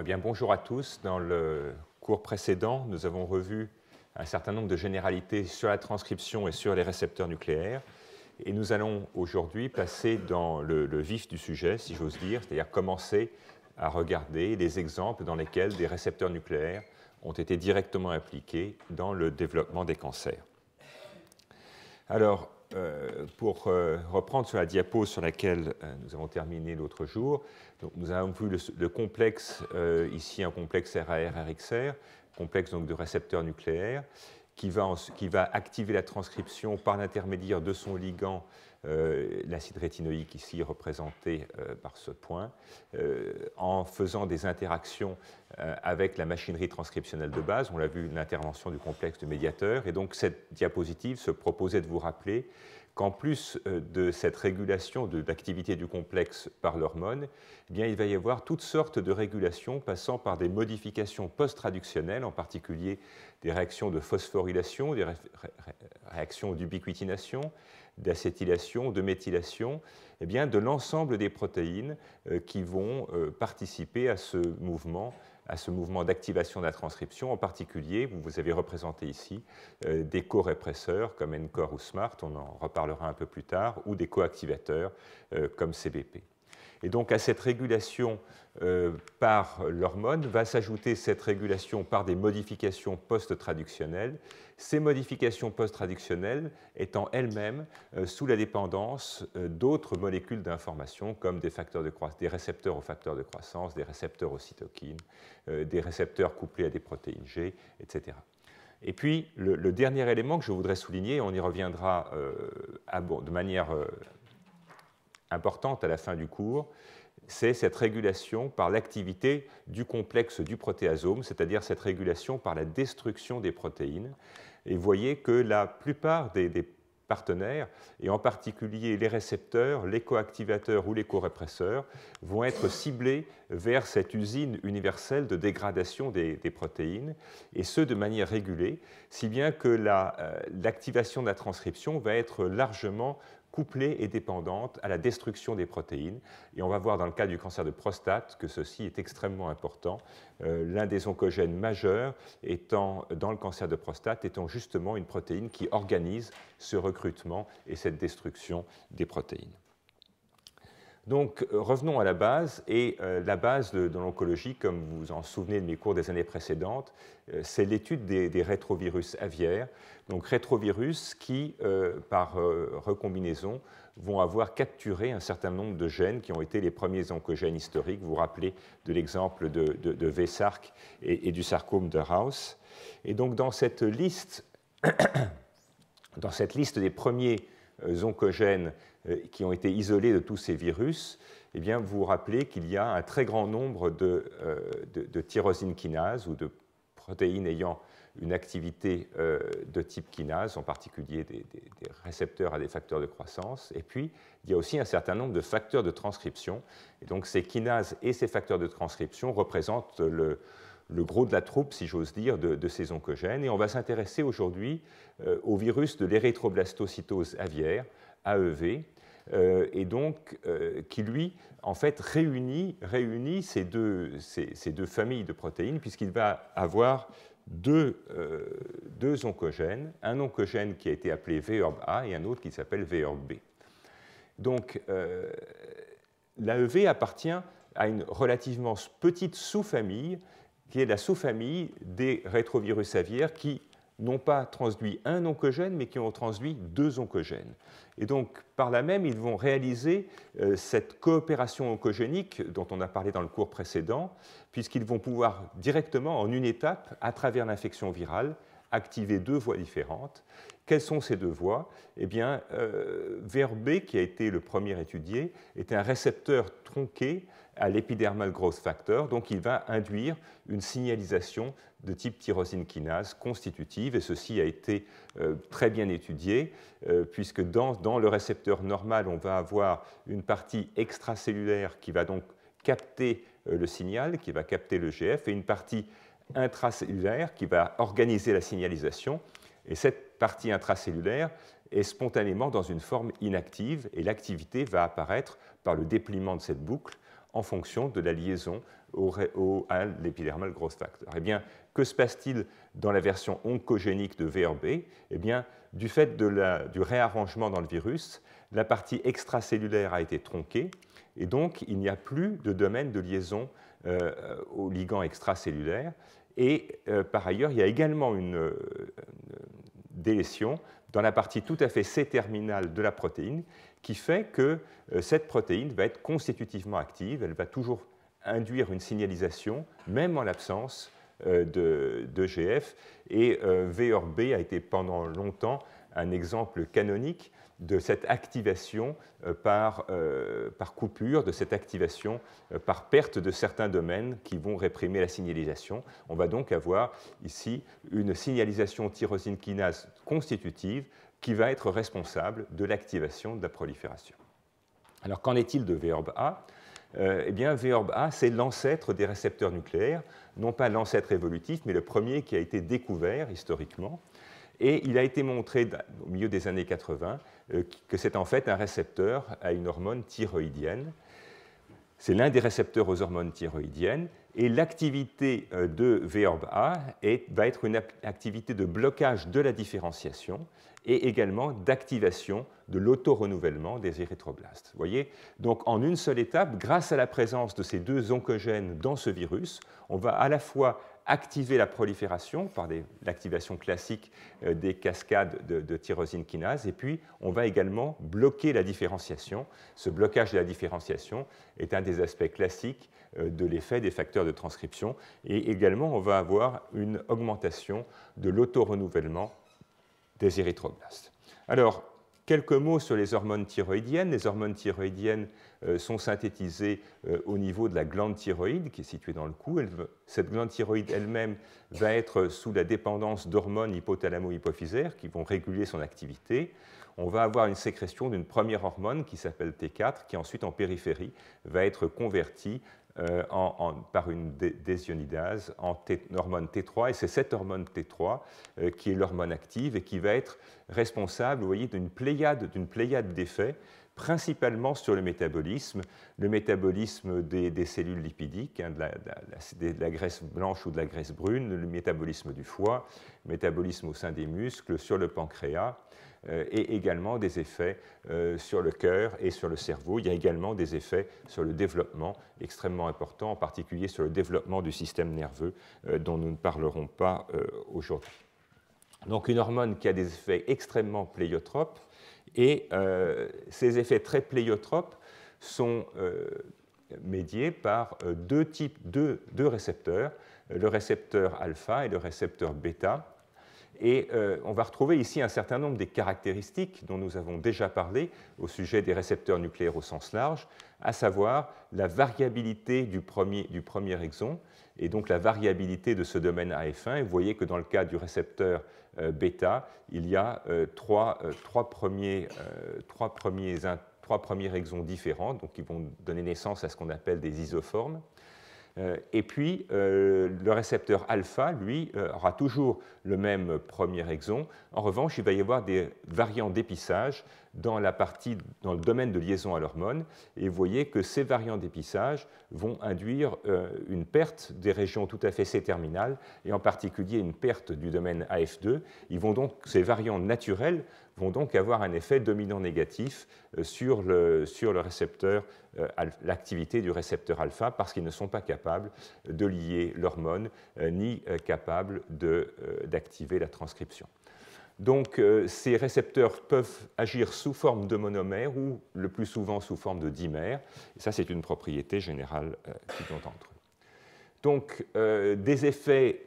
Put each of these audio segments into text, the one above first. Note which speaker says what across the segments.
Speaker 1: Eh bien, bonjour à tous. Dans le cours précédent, nous avons revu un certain nombre de généralités sur la transcription et sur les récepteurs nucléaires. Et nous allons aujourd'hui passer dans le, vif du sujet, si j'ose dire, c'est-à-dire commencer à regarder les exemples dans lesquels des récepteurs nucléaires ont été directement impliqués dans le développement des cancers. Alors, euh, pour euh, reprendre sur la diapo sur laquelle euh, nous avons terminé l'autre jour, donc, nous avons vu le, complexe, ici un complexe RAR-RXR, complexe donc, de récepteurs nucléaires, qui va, qui va activer la transcription par l'intermédiaire de son ligand euh, l'acide rétinoïque ici représenté euh, par ce point, euh, en faisant des interactions avec la machinerie transcriptionnelle de base. On l'a vu, l'intervention du complexe de médiateur. Et donc cette diapositive se proposait de vous rappeler qu'en plus de cette régulation de l'activité du complexe par l'hormone, eh il va y avoir toutes sortes de régulations passant par des modifications post-traductionnelles, en particulier des réactions de phosphorylation, des réactions d'ubiquitination, d'acétylation, de méthylation, et eh bien, de l'ensemble des protéines euh, qui vont euh, participer à ce mouvement à ce mouvement d'activation de la transcription. En particulier, vous avez représenté ici euh, des co-répresseurs comme NCOR ou SMART, on en reparlera un peu plus tard, ou des co-activateurs comme CBP. Et donc à cette régulation euh, par l'hormone, va s'ajouter cette régulation par des modifications post-traductionnelles, ces modifications post-traductionnelles étant elles-mêmes euh, sous la dépendance euh, d'autres molécules d'information comme des, récepteurs aux facteurs de croissance, des récepteurs aux cytokines, des récepteurs couplés à des protéines G, etc. Et puis, le, dernier élément que je voudrais souligner, on y reviendra de manière importante à la fin du cours, c'est cette régulation par l'activité du complexe du protéasome, c'est-à-dire cette régulation par la destruction des protéines. Et vous voyez que la plupart des, partenaires, et en particulier les récepteurs, les coactivateurs ou les co-répresseurs, vont être ciblés vers cette usine universelle de dégradation des, protéines, et ce de manière régulée, si bien que euh, l'activation de la transcription va être largement couplée et dépendante à la destruction des protéines. Et on va voir dans le cas du cancer de prostate que ceci est extrêmement important. Euh, l'un des oncogènes majeurs étant, dans le cancer de prostate étant justement une protéine qui organise ce recrutement et cette destruction des protéines. Donc euh, revenons à la base, et euh, la base de, l'oncologie, comme vous vous en souvenez de mes cours des années précédentes, euh, c'est l'étude des, rétrovirus aviaires, donc rétrovirus qui, par recombinaison, vont avoir capturé un certain nombre de gènes qui ont été les premiers oncogènes historiques. Vous vous rappelez de l'exemple de, de, v et, du sarcome de House. Et donc dans cette liste, dans cette liste des premiers oncogènes euh, qui ont été isolés de tous ces virus, eh bien, vous vous rappelez qu'il y a un très grand nombre de, euh, de, tyrosine kinase ou de protéines ayant une activité euh, de type kinase, en particulier des, récepteurs à des facteurs de croissance. Et puis, il y a aussi un certain nombre de facteurs de transcription. Et donc, ces kinases et ces facteurs de transcription représentent le, gros de la troupe, si j'ose dire, de, ces oncogènes. Et on va s'intéresser aujourd'hui au virus de l'érythroblastocytose aviaire, AEV, euh, et donc euh, qui lui en fait réunit, réunit ces, deux, ces, deux, familles de protéines puisqu'il va avoir deux, euh, oncogènes, un oncogène qui a été appelé VERB-A et un autre qui s'appelle VERB-B. Donc l'AEV appartient à une relativement petite sous-famille qui est la sous-famille des rétrovirus aviaires qui n'ont pas transduit un oncogène, mais qui ont transduit deux oncogènes. Et donc, par là même, ils vont réaliser euh, cette coopération oncogénique dont on a parlé dans le cours précédent, puisqu'ils vont pouvoir directement, en une étape, à travers l'infection virale, activer deux voies différentes. Quelles sont ces deux voies Eh bien, euh, qui a été le premier étudié, est un récepteur tronqué à l'épidermal growth factor, donc il va induire une signalisation de type tyrosine kinase constitutive, et ceci a été euh, très bien étudié, euh, puisque dans, le récepteur normal, on va avoir une partie extracellulaire qui va donc capter euh, le signal, qui va capter le GF, et une partie intracellulaire qui va organiser la signalisation. Et cette partie intracellulaire est spontanément dans une forme inactive, et l'activité va apparaître par le dépliement de cette boucle en fonction de la liaison au, au, à l'épidermal growth factor. Eh bien, que se passe-t-il dans la version oncogénique de VRB Eh bien, du fait du réarrangement dans le virus, la partie extracellulaire a été tronquée et donc il n'y a plus de domaine de liaison euh, aux ligands extracellulaires. Et euh, par ailleurs, il y a également une, délétion dans la partie tout à fait C-terminale de la protéine qui fait que euh, cette protéine va être constitutivement active, elle va toujours induire une signalisation, même en l'absence euh, de, GF. Et euh, VORB e a été pendant longtemps un exemple canonique de cette activation euh, par, coupure, de cette activation par perte de certains domaines qui vont réprimer la signalisation. On va donc avoir ici une signalisation tyrosine kinase constitutive qui va être responsable de l'activation de la prolifération. Alors qu'en est-il de VORB e A euh, eh bien, VORB A, c'est l'ancêtre des récepteurs nucléaires, non pas l'ancêtre évolutif, mais le premier qui a été découvert historiquement. Et il a été montré au milieu des années 80 euh, que c'est en fait un récepteur à une hormone thyroïdienne. C'est l'un des récepteurs aux hormones thyroïdiennes. Et l'activité euh, de VORB A va être une activité de blocage de la différenciation et également d'activation de l'autorenouvellement des érythroblastes. Vous voyez Donc en une seule étape, grâce à la présence de ces deux oncogènes dans ce virus, on va à la fois activer la prolifération par l'activation classique euh, des cascades de, tyrosine kinase, et puis on va également bloquer la différenciation. Ce blocage de la différenciation est un des aspects classiques euh, de l'effet des facteurs de transcription, et également on va avoir une augmentation de l'autorenouvellement des érythroblastes. Alors, quelques mots sur les hormones thyroïdiennes. Les hormones thyroïdiennes euh, sont synthétisées euh, au niveau de la glande thyroïde qui est située dans le cou. cette glande thyroïde elle-même va être sous la dépendance d'hormones hypothalamo-hypophysaires qui vont réguler son activité. On va avoir une sécrétion d'une première hormone qui s'appelle T4 qui ensuite en périphérie va être convertie euh, par une désionidase en hormone T3. Et c'est cette hormone T3 euh, qui est l'hormone active et qui va être responsable, vous voyez, d'une pléiade, pléiade d'effets, principalement sur le métabolisme, le métabolisme des, cellules lipidiques, hein, de, la, graisse blanche ou de la graisse brune, le métabolisme du foie, métabolisme au sein des muscles, sur le pancréas euh, et également des effets euh, sur le cœur et sur le cerveau. Il y a également des effets sur le développement extrêmement importants, en particulier sur le développement du système nerveux euh, dont nous ne parlerons pas aujourd'hui. Donc une hormone qui a des effets extrêmement pléiotropes et ces effets très pléiotropes sont médiés par deux, types, de deux récepteurs, le récepteur alpha et le récepteur bêta. Et euh, on va retrouver ici un certain nombre des caractéristiques dont nous avons déjà parlé au sujet des récepteurs nucléaires au sens large, à savoir la variabilité du premier, exon et donc la variabilité de ce domaine AF1. vous voyez que dans le cas du récepteur euh, bêta, il y a euh, trois, premiers, trois premiers exons différents, donc qui vont donner naissance à ce qu'on appelle des isoformes. Euh, et puis, euh, le récepteur alpha, lui, euh, aura toujours le même premier exon. En revanche, il va y avoir des variants d'épissage dans la partie, dans le domaine de liaison à l'hormone, et vous voyez que ces variants d'épissage vont induire euh, une perte des régions tout à fait C-terminales, et en particulier une perte du domaine AF2. Ils vont donc, ces variants naturels vont donc avoir un effet dominant négatif euh, sur, le, sur le récepteur, euh, l'activité du récepteur alpha, parce qu'ils ne sont pas capables de lier l'hormone, ni capables d'activer la transcription. Donc euh, ces récepteurs peuvent agir sous forme de monomères ou le plus souvent sous forme de dimères. ça, c'est une propriété générale euh, qui qu'ils ont entre eux. Donc euh, des effets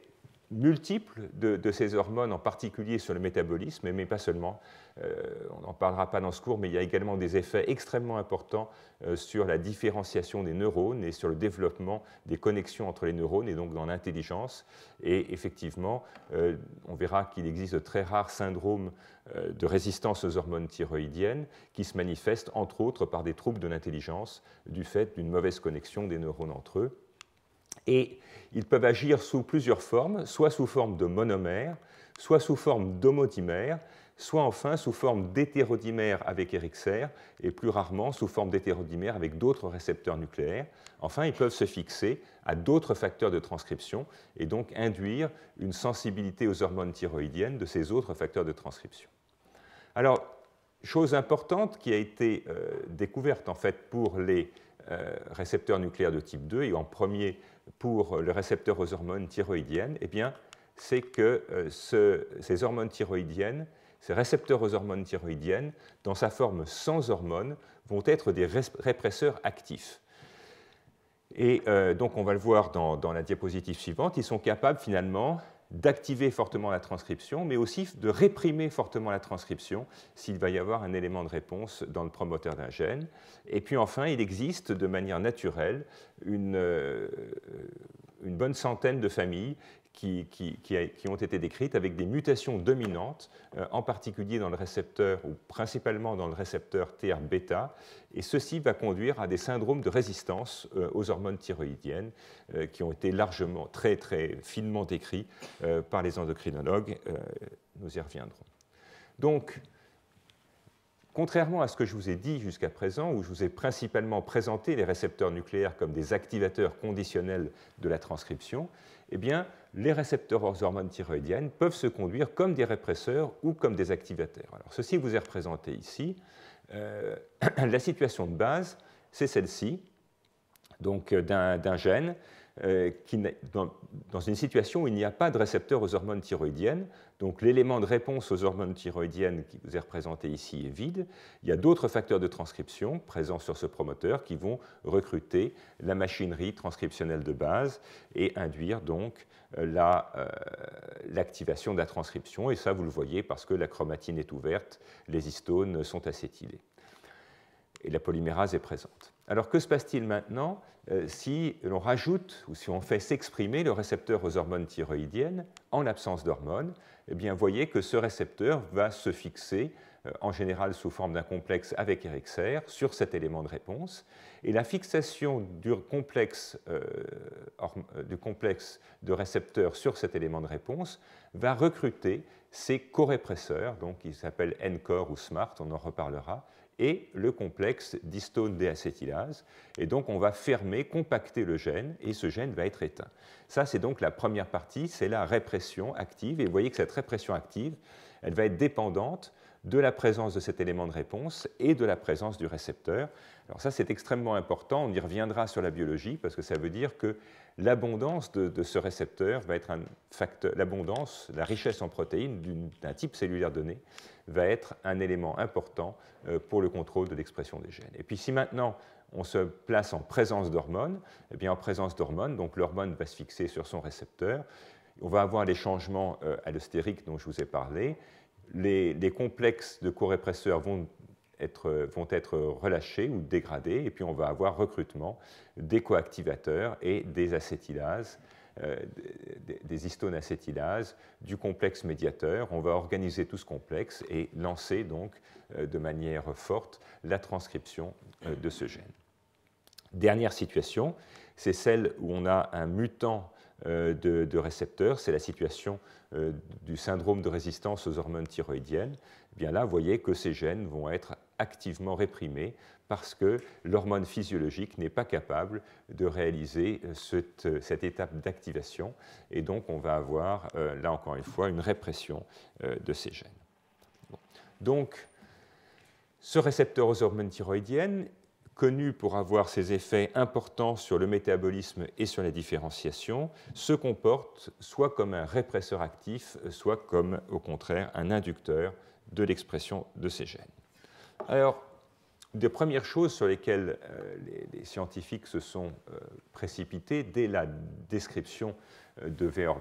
Speaker 1: multiples de, ces hormones, en particulier sur le métabolisme, mais pas seulement euh, on n'en parlera pas dans ce cours, mais il y a également des effets extrêmement importants euh, sur la différenciation des neurones et sur le développement des connexions entre les neurones et donc dans l'intelligence. Et effectivement, euh, on verra qu'il existe de très rares syndromes de résistance aux hormones thyroïdiennes qui se manifestent entre autres par des troubles de l'intelligence du fait d'une mauvaise connexion des neurones entre eux. Et ils peuvent agir sous plusieurs formes, soit sous forme de monomères, soit sous forme d'homotimères soit enfin sous forme d'hétérodimères avec Eric et plus rarement sous forme d'hétérodimères avec d'autres récepteurs nucléaires. Enfin, ils peuvent se fixer à d'autres facteurs de transcription et donc induire une sensibilité aux hormones thyroïdiennes de ces autres facteurs de transcription. Alors, chose importante qui a été euh, découverte en fait pour les euh, récepteurs nucléaires de type 2 et en premier pour le récepteur aux hormones thyroïdiennes, eh bien, c'est que euh, ces hormones thyroïdiennes ces récepteurs aux hormones thyroïdiennes, dans sa forme sans hormones, vont être des répresseurs actifs. Et euh, donc on va le voir dans, la diapositive suivante, ils sont capables finalement d'activer fortement la transcription, mais aussi de réprimer fortement la transcription s'il va y avoir un élément de réponse dans le promoteur d'un gène. Et puis enfin, il existe de manière naturelle une euh, bonne centaine de familles qui, ont été décrites avec des mutations dominantes, euh, en particulier dans le récepteur ou principalement dans le récepteur TR-bêta. Et ceci va conduire à des syndromes de résistance euh, aux hormones thyroïdiennes euh, qui ont été largement, très, très finement décrits par les endocrinologues. nous y reviendrons. Donc, Contrairement à ce que je vous ai dit jusqu'à présent, où je vous ai principalement présenté les récepteurs nucléaires comme des activateurs conditionnels de la transcription, eh bien, les récepteurs aux hormones thyroïdiennes peuvent se conduire comme des répresseurs ou comme des activateurs. Alors, ceci vous est représenté ici. Euh, la situation de base, c'est celle-ci, donc euh, d'un gène euh, qui, dans, une situation où il n'y a pas de récepteur aux hormones thyroïdiennes. Donc l'élément de réponse aux hormones thyroïdiennes qui vous est représenté ici est vide. Il y a d'autres facteurs de transcription présents sur ce promoteur qui vont recruter la machinerie transcriptionnelle de base et induire donc euh, euh, l'activation de la transcription. Et ça, vous le voyez parce que la chromatine est ouverte, les histones sont acétylées et la polymérase est présente. Alors que se passe-t-il maintenant euh, si l'on rajoute ou si on fait s'exprimer le récepteur aux hormones thyroïdiennes en l'absence d'hormones, eh bien, voyez que ce récepteur va se fixer euh, en général sous forme d'un complexe avec RXR, sur cet élément de réponse. Et la fixation euh, du complexe, de récepteur sur cet élément de réponse va recruter ces corépresseurs, donc ils s'appellent NCOR ou SMART, on en reparlera, et le complexe d'histone déacétylase. Et donc on va fermer, compacter le gène et ce gène va être éteint. Ça, c'est donc la première partie, c'est la répression active. Et vous voyez que cette répression active, elle va être dépendante de la présence de cet élément de réponse et de la présence du récepteur. Alors ça, c'est extrêmement important, on y reviendra sur la biologie, parce que ça veut dire que l'abondance de, ce récepteur va être un facteur, l'abondance, la richesse en protéines d'un type cellulaire donné va être un élément important euh, pour le contrôle de l'expression des gènes. Et puis si maintenant on se place en présence d'hormones, eh bien en présence d'hormones, donc l'hormone va se fixer sur son récepteur, on va avoir les changements euh, allostériques dont je vous ai parlé, les, complexes de co-répresseurs vont être, vont être relâchés ou dégradés, et puis on va avoir recrutement des coactivateurs et des acétylases euh, des, histones acétylases, du complexe médiateur. On va organiser tout ce complexe et lancer donc euh, de manière forte la transcription euh, de ce gène. Dernière situation, c'est celle où on a un mutant euh, de, récepteurs, c'est la situation euh, du syndrome de résistance aux hormones thyroïdiennes. Eh bien là, vous voyez que ces gènes vont être activement réprimés parce que l'hormone physiologique n'est pas capable de réaliser euh, cette, étape d'activation et donc on va avoir, là encore une fois, une répression de ces gènes. Donc, ce récepteur aux hormones thyroïdiennes, connu pour avoir ses effets importants sur le métabolisme et sur la différenciation, se comporte soit comme un répresseur actif, soit comme au contraire un inducteur de l'expression de ces gènes. Alors, des premières choses sur lesquelles euh, les, scientifiques se sont euh, précipités dès la description euh, de VERB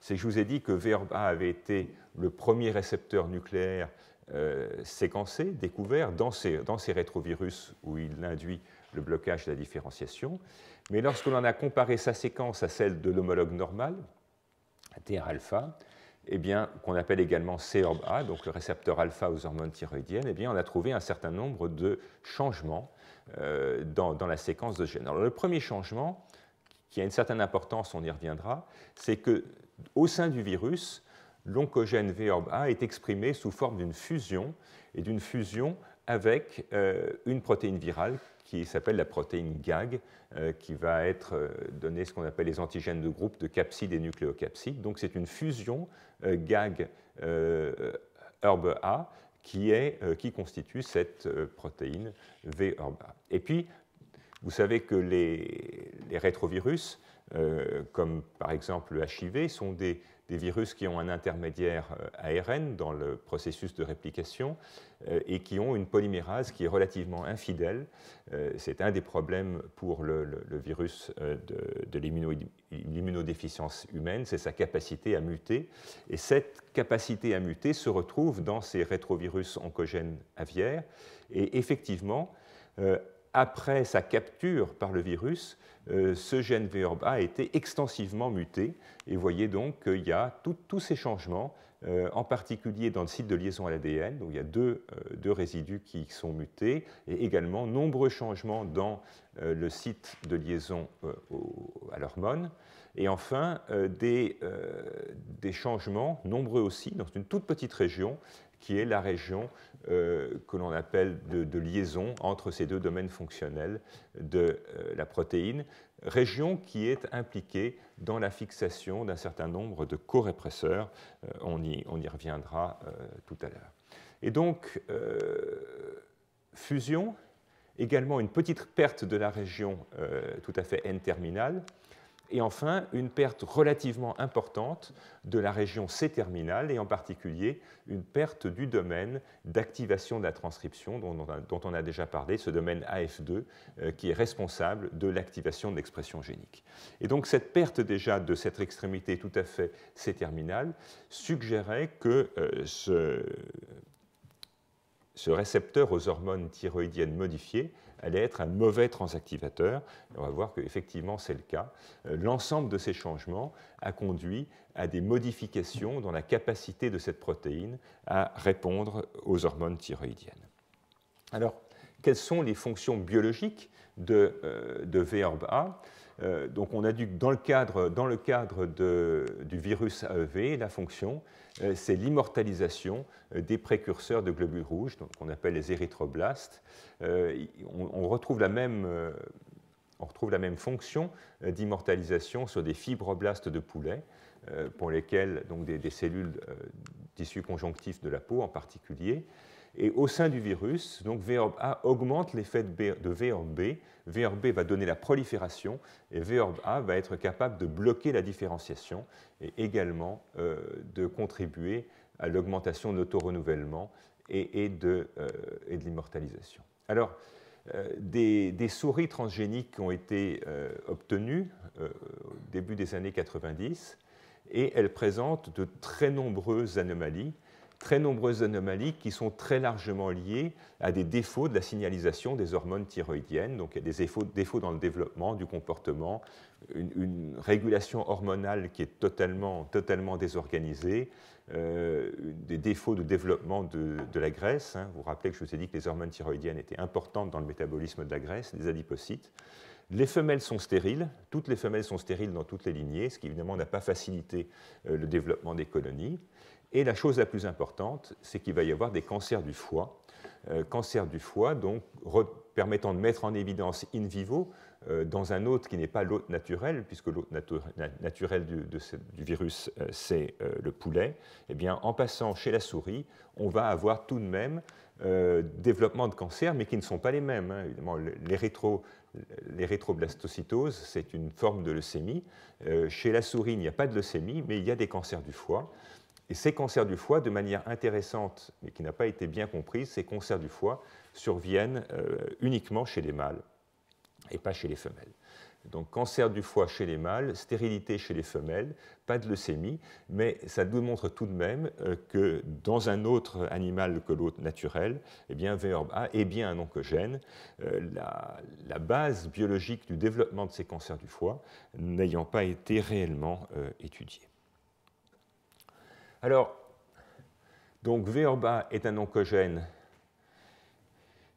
Speaker 1: c'est que je vous ai dit que VERB avait été le premier récepteur nucléaire euh, séquencé, découvert dans ces, rétrovirus où il induit le blocage de la différenciation. Mais lorsque l'on a comparé sa séquence à celle de l'homologue normal, TR-alpha, eh qu'on appelle également CORB-A, donc le récepteur alpha aux hormones thyroïdiennes, eh bien, on a trouvé un certain nombre de changements euh, dans, la séquence de gènes. le premier changement, qui a une certaine importance, on y reviendra, c'est que au sein du virus, l'oncogène V-Herb A est exprimé sous forme d'une fusion et d'une fusion avec euh, une protéine virale qui s'appelle la protéine GAG, euh, qui va être euh, donnée ce qu'on appelle les antigènes de groupe de capsides et nucléocapsides. Donc c'est une fusion GAG HERB-A qui, est, qui constitue cette protéine V-Herb a Et puis, vous savez que les, les rétrovirus, comme par exemple le HIV, sont des des virus qui ont un intermédiaire euh, ARN dans le processus de réplication euh, et qui ont une polymérase qui est relativement infidèle. Euh, c'est un des problèmes pour le, virus de, de l'immunodéficience humaine, c'est sa capacité à muter. Et cette capacité à muter se retrouve dans ces rétrovirus oncogènes aviaires. Et effectivement, après sa capture par le virus, euh, ce gène VRBA a été extensivement muté. Et vous voyez donc qu'il y a tous ces changements, euh, en particulier dans le site de liaison à l'ADN, où il y a euh, deux, résidus qui sont mutés, et également nombreux changements dans le site de liaison à l'hormone. Et enfin, des, des changements, nombreux aussi, dans une toute petite région, qui est la région euh, que l'on appelle de, liaison entre ces deux domaines fonctionnels de euh, la protéine, région qui est impliquée dans la fixation d'un certain nombre de co-répresseurs. Euh, on, y, on, y, reviendra tout à l'heure. Et donc, fusion, également une petite perte de la région tout à fait N-terminale, et enfin une perte relativement importante de la région C-terminale et en particulier une perte du domaine d'activation de la transcription dont on, a, déjà parlé, ce domaine AF2 euh, qui est responsable de l'activation de l'expression génique. Et donc cette perte déjà de cette extrémité tout à fait C-terminale suggérait que euh, ce, ce récepteur aux hormones thyroïdiennes modifiées allait être un mauvais transactivateur. on va voir qu'effectivement, c'est le cas. Euh, l'ensemble de ces changements a conduit à des modifications dans la capacité de cette protéine à répondre aux hormones thyroïdiennes. Alors, quelles sont les fonctions biologiques de, euh, de A? Euh, donc on a dû, dans le cadre, dans le cadre du virus AEV, la fonction, euh, c'est l'immortalisation euh, des précurseurs de globules rouges, qu'on appelle les érythroblastes. on, retrouve la même, fonction d'immortalisation sur des fibroblastes de poulet, pour lesquels donc des, des cellules tissus conjonctifs de la peau en particulier. Et au sein du virus, donc V A augmente l'effet de V B. B va donner la prolifération et vorb A va être capable de bloquer la différenciation et également euh, de contribuer à l'augmentation de l'autorenouvellement et, euh, de, l'immortalisation. Alors, euh, des, souris transgéniques ont été obtenues au début des années 90 et elles présentent de très nombreuses anomalies très nombreuses anomalies qui sont très largement liées à des défauts de la signalisation des hormones thyroïdiennes, donc il y a des défauts, dans le développement, du comportement, une, régulation hormonale qui est totalement, totalement désorganisée, euh, des défauts de développement de, la graisse. Vous hein. vous rappelez que je vous ai dit que les hormones thyroïdiennes étaient importantes dans le métabolisme de la graisse, des adipocytes. Les femelles sont stériles, toutes les femelles sont stériles dans toutes les lignées, ce qui évidemment n'a pas facilité euh, le développement des colonies. Et la chose la plus importante, c'est qu'il va y avoir des cancers du foie. Euh, cancer du foie, donc permettant de mettre en évidence in vivo, euh, dans un hôte qui n'est pas l'hôte naturel, puisque l'hôte naturel du, virus, euh, c'est euh, le poulet, eh bien, en passant chez la souris, on va avoir tout de même développement de cancers, mais qui ne sont pas les mêmes. Hein. Évidemment, les, les rétroblastocytoses, c'est une forme de leucémie. chez la souris, il n'y a pas de leucémie, mais il y a des cancers du foie. Et ces cancers du foie, de manière intéressante, mais qui n'a pas été bien comprise, ces cancers du foie surviennent euh, uniquement chez les mâles et pas chez les femelles. Donc cancer du foie chez les mâles, stérilité chez les femelles, pas de leucémie, mais ça nous montre tout de même euh, que dans un autre animal que l'autre naturel, eh bien est bien un oncogène. Euh, la, base biologique du développement de ces cancers du foie n'ayant pas été réellement étudiée. Alors, donc V est un oncogène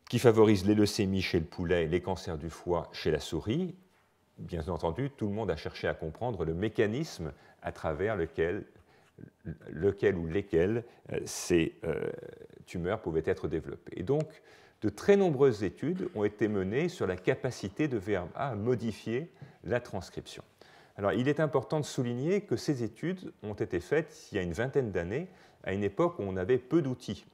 Speaker 1: qui favorise les leucémies chez le poulet, les cancers du foie chez la souris. Bien entendu, tout le monde a cherché à comprendre le mécanisme à travers lequel, ou lesquels euh, ces euh, tumeurs pouvaient être développées. Et donc, de très nombreuses études ont été menées sur la capacité de VRBA à modifier la transcription. Alors, il est important de souligner que ces études ont été faites il y a une vingtaine d'années, à une époque où on avait peu d'outils,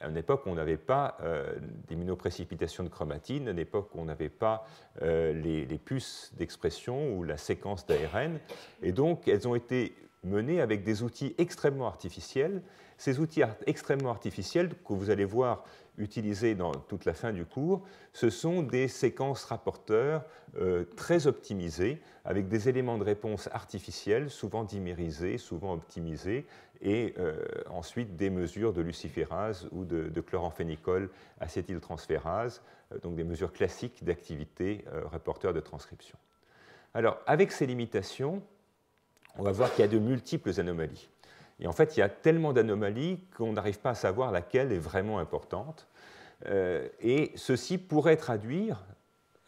Speaker 1: à une époque où on n'avait pas euh, d'immunoprécipitation de chromatine, à une époque où on n'avait pas euh, les, puces d'expression ou la séquence d'ARN. Et donc, elles ont été menées avec des outils extrêmement artificiels. Ces outils extrêmement artificiels que vous allez voir utilisés dans toute la fin du cours, ce sont des séquences rapporteurs euh, très optimisées, avec des éléments de réponse artificiels, souvent dimérisés, souvent optimisés, et euh, ensuite des mesures de luciférase ou de, de chloramphénicol acétyltransférase, euh, donc des mesures classiques d'activité rapporteur de transcription. Alors, avec ces limitations, on va voir qu'il y a de multiples anomalies. Et en fait, il y a tellement d'anomalies qu'on n'arrive pas à savoir laquelle est vraiment importante. Euh, et ceci pourrait traduire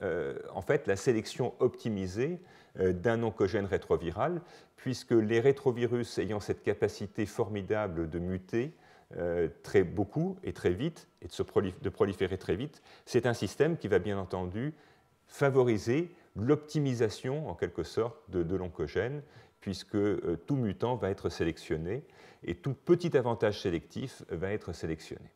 Speaker 1: euh, en fait la sélection optimisée euh, d'un oncogène rétroviral, puisque les rétrovirus ayant cette capacité formidable de muter très beaucoup et très vite, et de, de proliférer très vite, c'est un système qui va bien entendu favoriser l'optimisation en quelque sorte de l'oncogène puisque euh, tout mutant va être sélectionné et tout petit avantage sélectif va être sélectionné.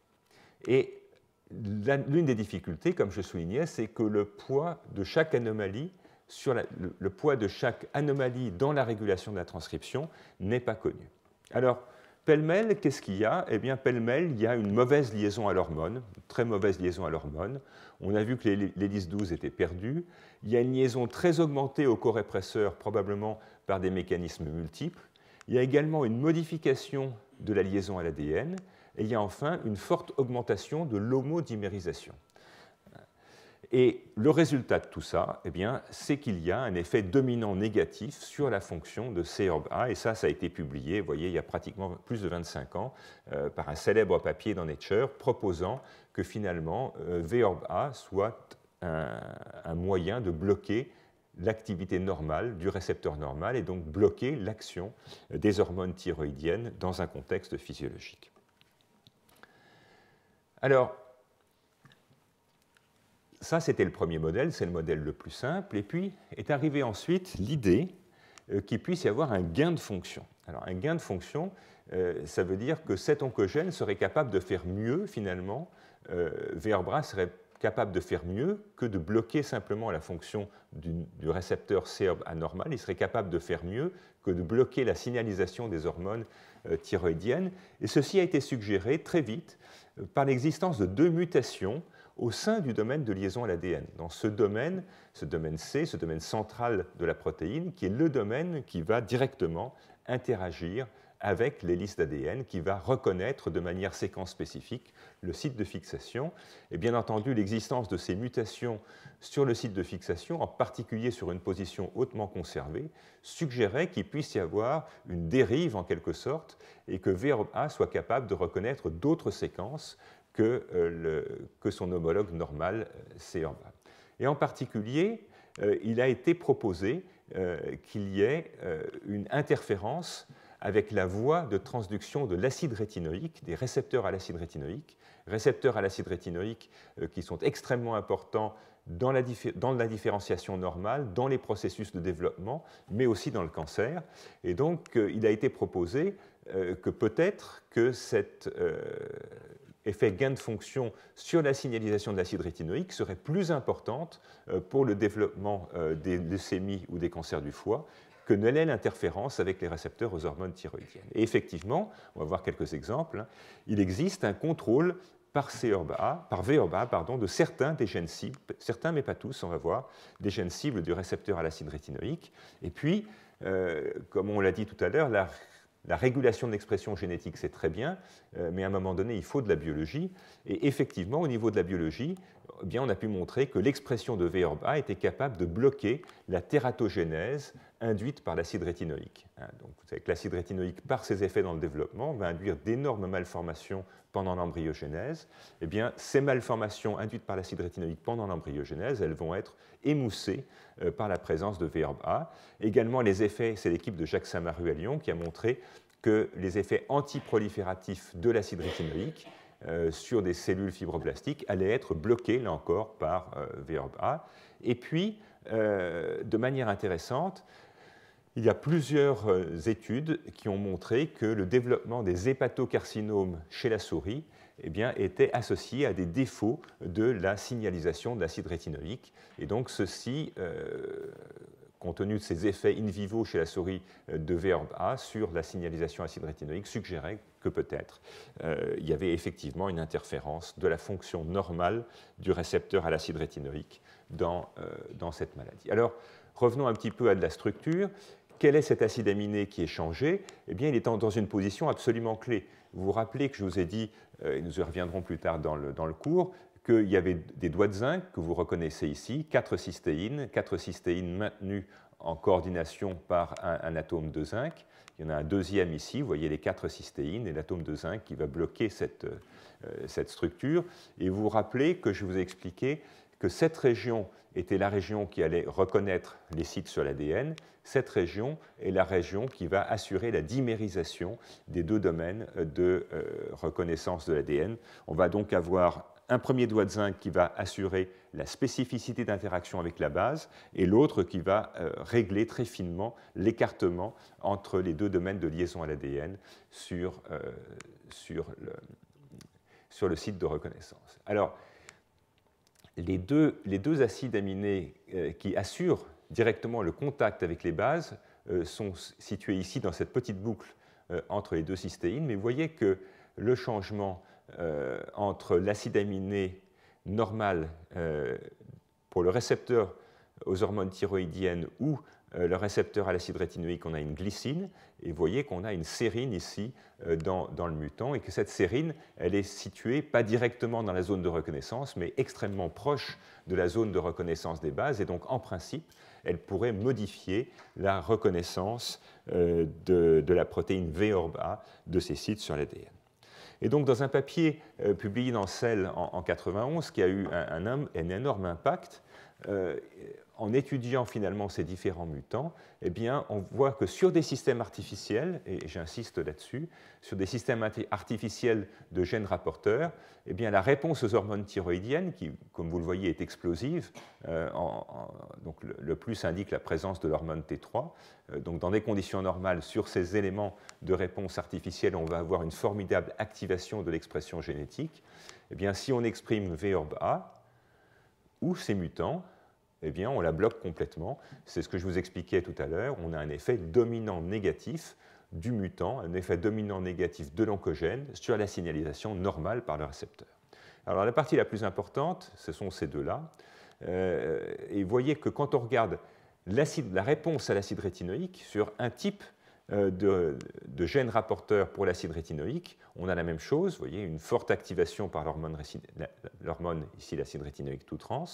Speaker 1: Et l'une des difficultés, comme je soulignais, c'est que le poids de chaque anomalie sur le, poids de chaque anomalie dans la régulation de la transcription n'est pas connu. Alors, pêle-mêle, qu'est-ce qu'il y a Eh bien, pêle-mêle, il y a une mauvaise liaison à l'hormone, très mauvaise liaison à l'hormone. On a vu que l'hélice 12 était perdue. Il y a une liaison très augmentée au corépresseur, probablement par des mécanismes multiples. Il y a également une modification de la liaison à l'ADN et il y a enfin une forte augmentation de l'homodimérisation. Et le résultat de tout ça, eh c'est qu'il y a un effet dominant négatif sur la fonction de C et ça, ça a été publié, vous voyez, il y a pratiquement plus de 25 ans, euh, par un célèbre papier dans Nature proposant que finalement euh, V soit un moyen de bloquer l'activité normale du récepteur normal et donc bloquer l'action des hormones thyroïdiennes dans un contexte physiologique. Alors, ça c'était le premier modèle, c'est le modèle le plus simple, et puis est arrivée ensuite l'idée euh, qu'il puisse y avoir un gain de fonction. Alors un gain de fonction, euh, ça veut dire que cet oncogène serait capable de faire mieux finalement. Euh, serait capable de faire mieux que de bloquer simplement la fonction du, récepteur CERB anormal. Il serait capable de faire mieux que de bloquer la signalisation des hormones euh, thyroïdiennes. Et ceci a été suggéré très vite euh, par l'existence de deux mutations au sein du domaine de liaison à l'ADN. Dans ce domaine, ce domaine C, ce domaine central de la protéine, qui est le domaine qui va directement interagir avec les listes d'ADN qui va reconnaître de manière séquence spécifique le site de fixation. Et bien entendu, l'existence de ces mutations sur le site de fixation, en particulier sur une position hautement conservée, suggérait qu'il puisse y avoir une dérive en quelque sorte et que VRA soit capable de reconnaître d'autres séquences que, euh, son homologue normal 1 euh, Et en particulier, euh, il a été proposé qu'il y ait une interférence avec la voie de transduction de l'acide rétinoïque, des récepteurs à l'acide rétinoïque, récepteurs à l'acide rétinoïque euh, qui sont extrêmement importants dans la, différenciation normale, dans les processus de développement, mais aussi dans le cancer. Et donc, euh, il a été proposé euh, que peut-être que cet effet gain de fonction sur la signalisation de l'acide rétinoïque serait plus importante pour le développement des leucémies ou des cancers du foie que ne l'est l'interférence avec les récepteurs aux hormones thyroïdiennes. Et effectivement, on va voir quelques exemples, il existe un contrôle par, C par V pardon, de certains des gènes cibles, certains mais pas tous, on va voir, des gènes cibles du récepteur à l'acide rétinoïque. Et puis, euh, comme on l'a dit tout à l'heure, la, régulation de l'expression génétique, c'est très bien, euh, mais à un moment donné, il faut de la biologie. Et effectivement, au niveau de la biologie, eh on a pu montrer que l'expression de V A était capable de bloquer la tératogénèse induite par l'acide rétinoïque. Hein. vous l'acide rétinoïque, par ses effets dans le développement, va induire d'énormes malformations pendant l'embryogenèse. Eh bien, ces malformations induites par l'acide rétinoïque pendant l'embryogenèse, elles vont être émoussées euh, par la présence de VRBA. Également, les effets, c'est l'équipe de Jacques Samaru à Lyon qui a montré que les effets antiprolifératifs de l'acide rétinoïque euh, sur des cellules fibroblastiques allait être bloquée, là encore, par euh, VRBA. E Et puis, euh, de manière intéressante, il y a plusieurs études qui ont montré que le développement des hépatocarcinomes chez la souris eh bien, était associé à des défauts de la signalisation de l'acide rétinoïque. Et donc, ceci compte tenu de ses effets in vivo chez la souris euh, de A sur la signalisation acide rétinoïque, suggérait que peut-être euh, il y avait effectivement une interférence de la fonction normale du récepteur à l'acide rétinoïque euh, dans, cette maladie. Alors, revenons un petit peu à de la structure. Quel est cet acide aminé qui est changé Eh bien, il est dans une position absolument clé. Vous vous rappelez que je vous ai dit, et nous y reviendrons plus tard dans le cours, qu'il y avait des doigts de zinc que vous reconnaissez ici, quatre cystéines, quatre cystéines maintenues en coordination par un, atome de zinc. Il y en a un deuxième ici, vous voyez les quatre cystéines et l'atome de zinc qui va bloquer cette, euh, cette, structure. Et vous vous rappelez que je vous ai expliqué que cette région était la région qui allait reconnaître les sites sur l'ADN. Cette région est la région qui va assurer la dimérisation des deux domaines de euh, reconnaissance de l'ADN. On va donc avoir un premier doigt de zinc qui va assurer la spécificité d'interaction avec la base et l'autre qui va euh, régler très finement l'écartement entre les deux domaines de liaison à l'ADN euh, sur, le, site de reconnaissance. Alors, les deux, les deux acides aminés euh, qui assurent directement le contact avec les bases sont situés ici dans cette petite boucle entre les deux cystéines, mais vous voyez que le changement euh, entre l'acide aminé normal euh, pour le récepteur aux hormones thyroïdiennes ou euh, le récepteur à l'acide rétinoïque, on a une glycine, et vous voyez qu'on a une sérine ici dans, dans, le mutant, et que cette sérine, elle est située pas directement dans la zone de reconnaissance, mais extrêmement proche de la zone de reconnaissance des bases, et donc en principe, elle pourrait modifier la reconnaissance de, de, la protéine VORBA de ces sites sur l'ADN. Et donc, dans un papier euh, publié dans Cell en 1991, qui a eu un, énorme impact, euh, en étudiant finalement ces différents mutants, eh bien, on voit que sur des systèmes artificiels, et j'insiste là-dessus, sur des systèmes artificiels de gènes rapporteurs, eh bien, la réponse aux hormones thyroïdiennes, qui, comme vous le voyez, est explosive, euh, donc le, plus indique la présence de l'hormone T3. Euh, donc, dans des conditions normales, sur ces éléments de réponse artificielle, on va avoir une formidable activation de l'expression génétique. Eh bien, si on exprime V A ou ces mutants, eh bien, on la bloque complètement. C'est ce que je vous expliquais tout à l'heure. On a un effet dominant négatif du mutant, un effet dominant négatif de l'oncogène sur la signalisation normale par le récepteur. Alors la partie la plus importante, ce sont ces deux-là. Et euh, et voyez que quand on regarde la réponse à l'acide rétinoïque sur un type euh, de, de gène rapporteur pour l'acide rétinoïque, on a la même chose, vous voyez, une forte activation par l'hormone, ici l'acide rétinoïque tout trans,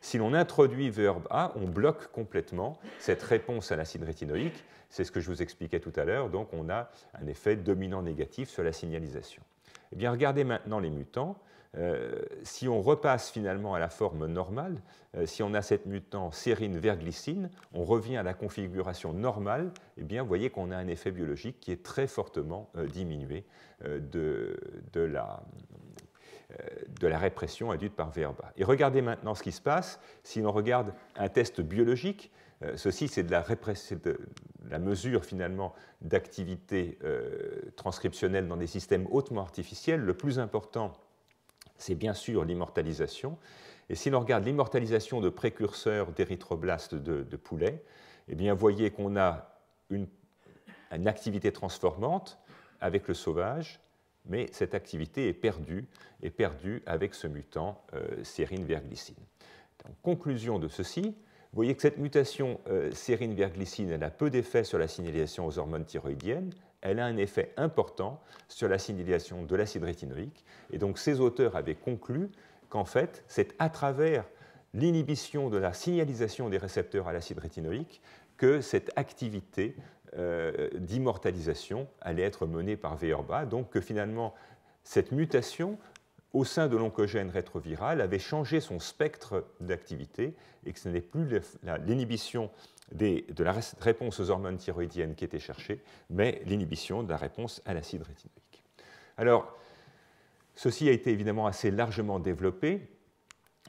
Speaker 1: si l'on introduit verbe A, on bloque complètement cette réponse à l'acide rétinoïque. C'est ce que je vous expliquais tout à l'heure. Donc, on a un effet dominant négatif sur la signalisation. Eh bien, regardez maintenant les mutants. Euh, si on repasse finalement à la forme normale, euh, si on a cette mutant sérine verglycine, on revient à la configuration normale, eh bien, vous voyez qu'on a un effet biologique qui est très fortement euh, diminué de, la, euh, de la répression induite par Verba. Et regardez maintenant ce qui se passe si l'on regarde un test biologique. Euh, ceci, c'est de, la mesure finalement d'activité euh, transcriptionnelle dans des systèmes hautement artificiels. Le plus important, c'est bien sûr l'immortalisation. Et si l'on regarde l'immortalisation de précurseurs d'érythroblastes de, de, poulet, eh bien, voyez qu'on a une activité transformante avec le sauvage, mais cette activité est perdue, est perdue avec ce mutant euh, sérine-verglycine. conclusion de ceci, vous voyez que cette mutation euh, sérine-verglycine, elle a peu d'effet sur la signalisation aux hormones thyroïdiennes, elle a un effet important sur la signalisation de l'acide rétinoïque. Et donc ces auteurs avaient conclu qu'en fait, c'est à travers l'inhibition de la signalisation des récepteurs à l'acide rétinoïque que cette activité euh, d'immortalisation allait être menée par Véorba, donc que finalement cette mutation au sein de l'oncogène rétroviral avait changé son spectre d'activité et que ce n'est plus l'inhibition de la réponse aux hormones thyroïdiennes qui était cherchée, mais l'inhibition de la réponse à l'acide rétinoïque. Alors, ceci a été évidemment assez largement développé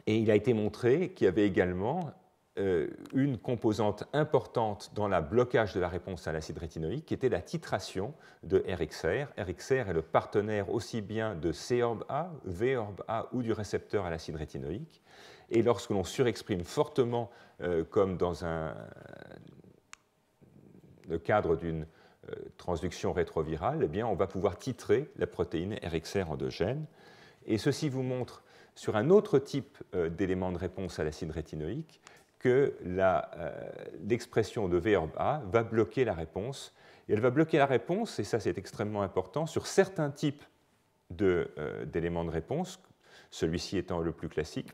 Speaker 1: et il a été montré qu'il y avait également euh, une composante importante dans le blocage de la réponse à l'acide rétinoïque, qui était la titration de RXR. RXR est le partenaire aussi bien de orb a orb a ou du récepteur à l'acide rétinoïque. Et lorsque l'on surexprime fortement, euh, comme dans le cadre d'une euh, transduction rétrovirale, eh bien, on va pouvoir titrer la protéine RXR endogène. Et ceci vous montre sur un autre type d'élément de réponse à l'acide rétinoïque, que euh, l'expression euh, de verbe A va bloquer la réponse. Et elle va bloquer la réponse, et ça c'est extrêmement important, sur certains types euh, d'éléments de, de réponse, celui-ci étant le plus classique,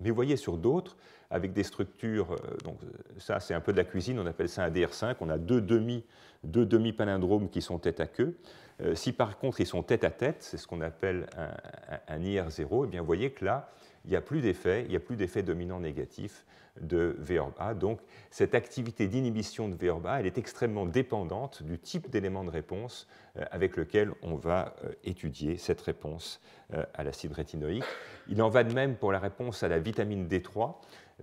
Speaker 1: mais vous voyez sur d'autres, avec des structures, euh, donc ça c'est un peu de la cuisine, on appelle ça un DR5, on a deux demi, deux demi palindromes qui sont tête à queue. si par contre ils sont tête à tête, c'est ce qu'on appelle un, IR0, et eh bien vous voyez que là, il n'y a plus d'effet, il n'y a plus d'effet dominant négatif de V Donc cette activité d'inhibition de V elle est extrêmement dépendante du type d'élément de réponse euh, avec lequel on va euh, étudier cette réponse euh, à l'acide rétinoïque. Il en va de même pour la réponse à la vitamine D3.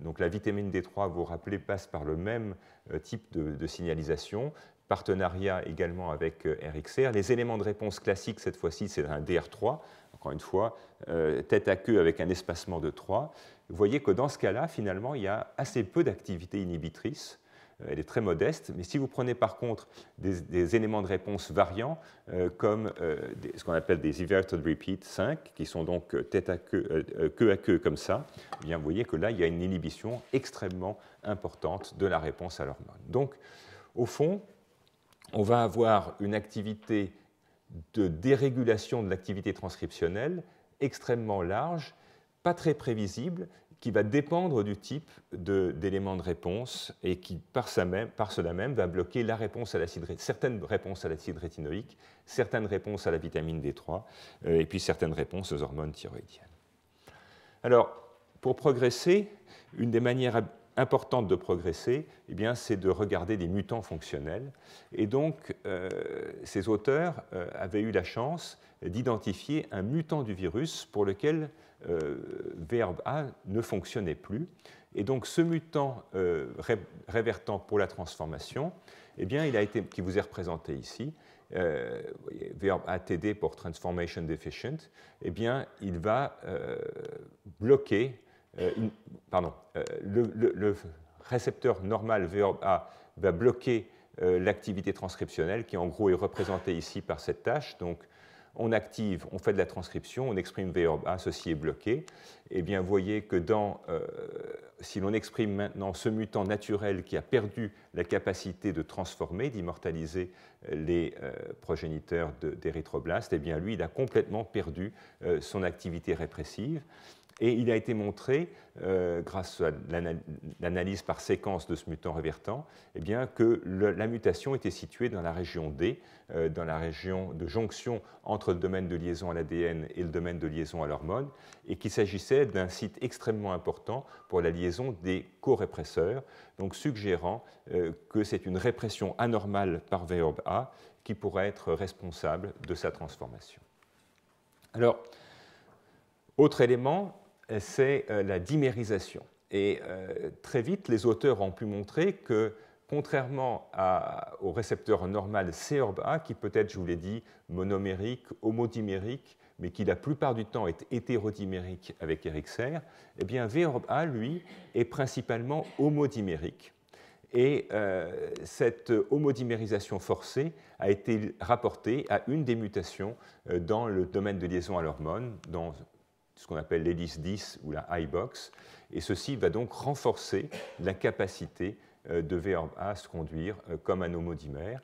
Speaker 1: Donc la vitamine D3, vous vous rappelez, passe par le même type de signalisation, partenariat également avec RXR. Les éléments de réponse classiques, cette fois-ci, c'est un DR3, encore une fois, euh, tête à queue avec un espacement de 3, vous voyez que dans ce cas-là, finalement, il y a assez peu d'activité inhibitrice. Euh, elle est très modeste, mais si vous prenez par contre des, éléments de réponse variants, euh, comme ce qu'on appelle des inverted repeat 5, qui sont donc tête à queue, queue à queue comme ça, eh bien, vous voyez que là, il y a une inhibition extrêmement importante de la réponse à l'hormone. Donc, au fond, on va avoir une activité de dérégulation de l'activité transcriptionnelle extrêmement large, pas très prévisible, qui va dépendre du type d'éléments de, réponse et qui, par, cela même, va bloquer la réponse à certaines réponses à l'acide rétinoïque, certaines réponses à la vitamine D3 euh, et puis certaines réponses aux hormones thyroïdiennes. Alors, pour progresser, une des manières importante de progresser, eh bien, c'est de regarder des mutants fonctionnels. Et donc, euh, ces auteurs euh, avaient eu la chance d'identifier un mutant du virus pour lequel euh, verbe A ne fonctionnait plus. Et donc, ce mutant euh, révertant pour la transformation, eh bien, il a été, qui vous est représenté ici, euh, verbe ATD pour Transformation Deficient, eh bien, il va bloquer euh, pardon, euh, le, récepteur normal VORB-A va bloquer euh, l'activité transcriptionnelle qui en gros est représentée ici par cette tâche. Donc on active, on fait de la transcription, on exprime VOA, ceci est bloqué. Et eh bien vous voyez que dans, si l'on exprime maintenant ce mutant naturel qui a perdu la capacité de transformer, d'immortaliser les progéniteurs d'érythroblastes, et eh bien lui il a complètement perdu son activité répressive. Et il a été montré, euh, grâce à l'analyse par séquence de ce mutant révertant, eh bien, que la mutation était située dans la région D, euh, dans la région de jonction entre le domaine de liaison à l'ADN et le domaine de liaison à l'hormone, et qu'il s'agissait d'un site extrêmement important pour la liaison des co-répresseurs, donc suggérant euh, que c'est une répression anormale par verbe A qui pourrait être responsable de sa transformation. Alors, autre élément, c'est euh, la dimérisation. Et euh, très vite, les auteurs ont pu montrer que contrairement au récepteur normal orb 1 qui peut être, je vous l'ai dit, monomérique, homodimérique, mais qui la plupart du temps est hétérodimérique avec Eric Serre, eh bien orb lui, est principalement homodimérique. Et euh, cette homodimérisation forcée a été rapportée à une des mutations dans le domaine de liaison à l'hormone, dans ce qu'on appelle l'hélice 10 ou la IBOX, box et ceci va donc renforcer la capacité euh, de VR à se conduire euh, comme un homodimère.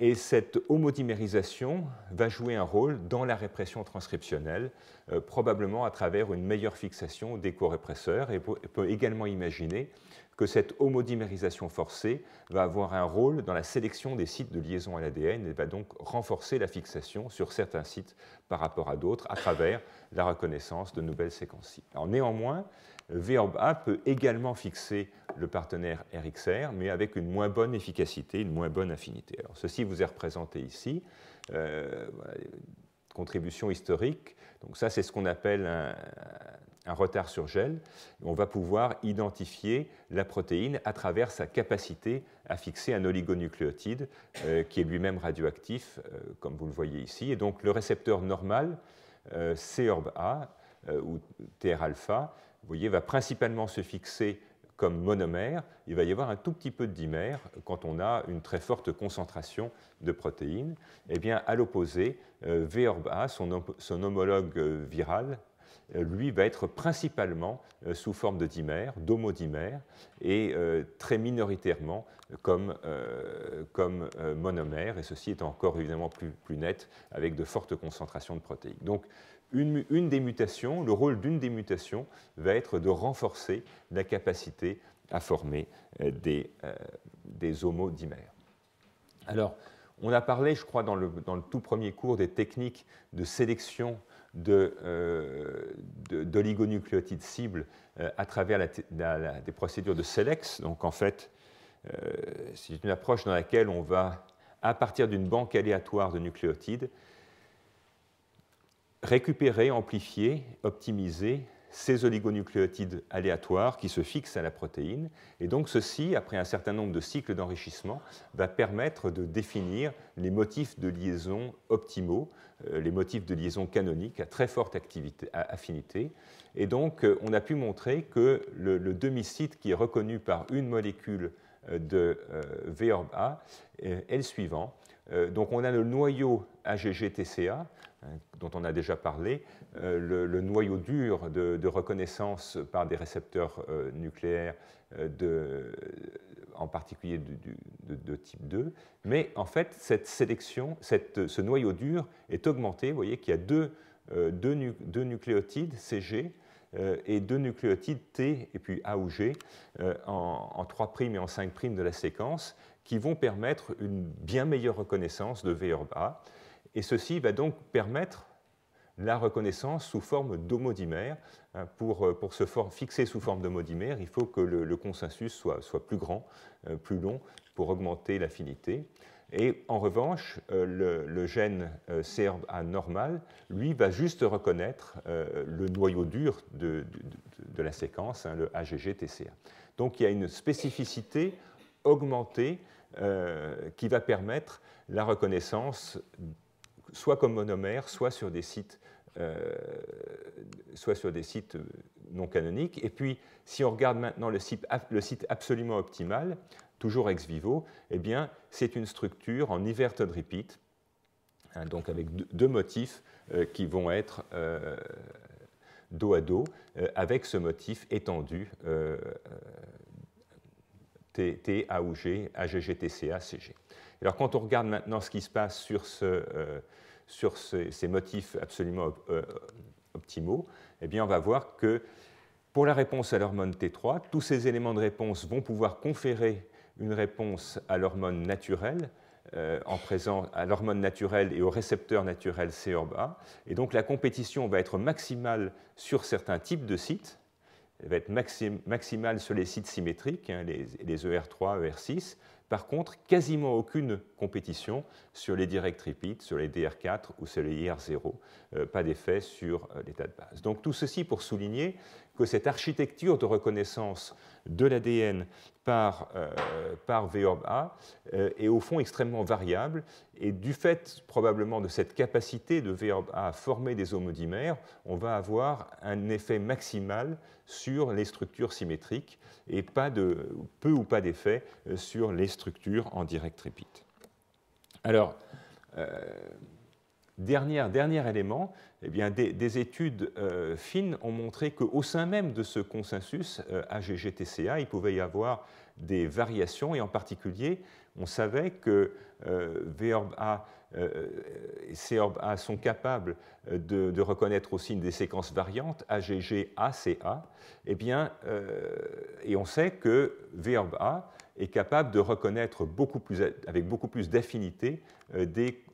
Speaker 1: Et cette homodimérisation va jouer un rôle dans la répression transcriptionnelle, euh, probablement à travers une meilleure fixation des co-répresseurs. Et on peut également imaginer que cette homodimérisation forcée va avoir un rôle dans la sélection des sites de liaison à l'ADN et va donc renforcer la fixation sur certains sites par rapport à d'autres à travers la reconnaissance de nouvelles séquences. Alors néanmoins, VORBA peut également fixer le partenaire RXR, mais avec une moins bonne efficacité, une moins bonne affinité. Alors ceci vous est représenté ici. Euh, contribution historique. Donc ça, c'est ce qu'on appelle un, un retard sur gel, on va pouvoir identifier la protéine à travers sa capacité à fixer un oligonucléotide euh, qui est lui-même radioactif, euh, comme vous le voyez ici. Et donc le récepteur normal, euh, C-ORB-A ou TR-alpha, vous voyez, va principalement se fixer comme monomère. Il va y avoir un tout petit peu de dimère quand on a une très forte concentration de protéines. Eh bien, à l'opposé, VOrbA, son, son homologue viral, euh, lui, va être principalement euh, sous forme de dimère, d'homodimère, et euh, très minoritairement comme, monomère, et ceci est encore évidemment plus, net avec de fortes concentrations de protéines. Donc, une, des mutations, le rôle d'une des mutations va être de renforcer la capacité à former des, homodimères. Alors, on a parlé, je crois, dans le, dans le, tout premier cours des techniques de sélection euh, d'oligonucléotides cibles euh, à travers des procédures de SELEX. Donc en fait, euh, c'est une approche dans laquelle on va, à partir d'une banque aléatoire de nucléotides, récupérer, amplifier, optimiser ces oligonucléotides aléatoires qui se fixent à la protéine. Et donc ceci, après un certain nombre de cycles d'enrichissement, va permettre de définir les motifs de liaison optimaux, euh, les motifs de liaison canoniques à très forte activité, affinité. Et donc euh, on a pu montrer que le, le demi-site qui est reconnu par une molécule euh, de VORBA est le suivant. Donc on a le noyau agg Hein, dont on a déjà parlé, euh, le, noyau dur de, reconnaissance par des récepteurs euh, nucléaires, euh, en particulier de, type 2. Mais en fait, cette sélection, ce noyau dur est augmenté. Vous voyez qu'il y a deux, nucléotides, CG, et deux nucléotides T et puis A ou G en, en 3' et en 5' de la séquence qui vont permettre une bien meilleure reconnaissance de V A et ceci va donc permettre la reconnaissance sous forme d'homodimère. Euh, pour, euh, pour se fixer sous forme d'homodimère, il faut que le, consensus soit, soit, plus grand, euh, plus long, pour augmenter l'affinité. Et en revanche, le, gène serbe normal, lui, va juste reconnaître le noyau dur de, la séquence, hein, le AGG-TCA. Donc il y a une spécificité augmentée qui va permettre la reconnaissance soit comme monomère, soit sur des sites, euh, soit sur des sites euh, non canoniques. Et puis, si on regarde maintenant le site, le site absolument optimal, toujours ex vivo, eh bien, c'est une structure en repeat, hein, repeat, donc avec deux, motifs euh, qui vont être dos à dos, avec ce motif étendu T, T, A ou G, A, G, G, T, c a c g Alors quand on regarde maintenant ce qui se passe sur ce, sur ces, motifs absolument euh, optimaux, eh bien, on va voir que pour la réponse à l'hormone T3, tous ces éléments de réponse vont pouvoir conférer une réponse à l'hormone naturelle, euh, en à l'hormone naturelle et au récepteur naturel C Et donc la compétition va être maximale sur certains types de sites. Elle va être maximale sur les sites symétriques, hein, les, les ER3, ER6, par contre, quasiment aucune compétition sur les direct repeats, sur les DR4 ou sur les IR0, euh, pas d'effet sur euh, l'état de base. Donc tout ceci pour souligner que cette architecture de reconnaissance de l'ADN par, euh, par euh, est au fond extrêmement variable. Et du fait probablement de cette capacité de VORB-A à former des homodimères, on va avoir un effet maximal sur les structures symétriques et pas de, peu ou pas d'effet euh, sur les structures en direct répite. Alors, Dernier, élément, eh bien, des, études euh, fines ont montré qu'au sein même de ce consensus AGGTCA, euh, il pouvait y avoir des variations, et en particulier, on savait que euh, A euh, et CORB A sont capables de, reconnaître aussi des séquences variantes, AGG, eh bien, et on sait que VORB A est capable de reconnaître avec beaucoup plus d'affinité euh,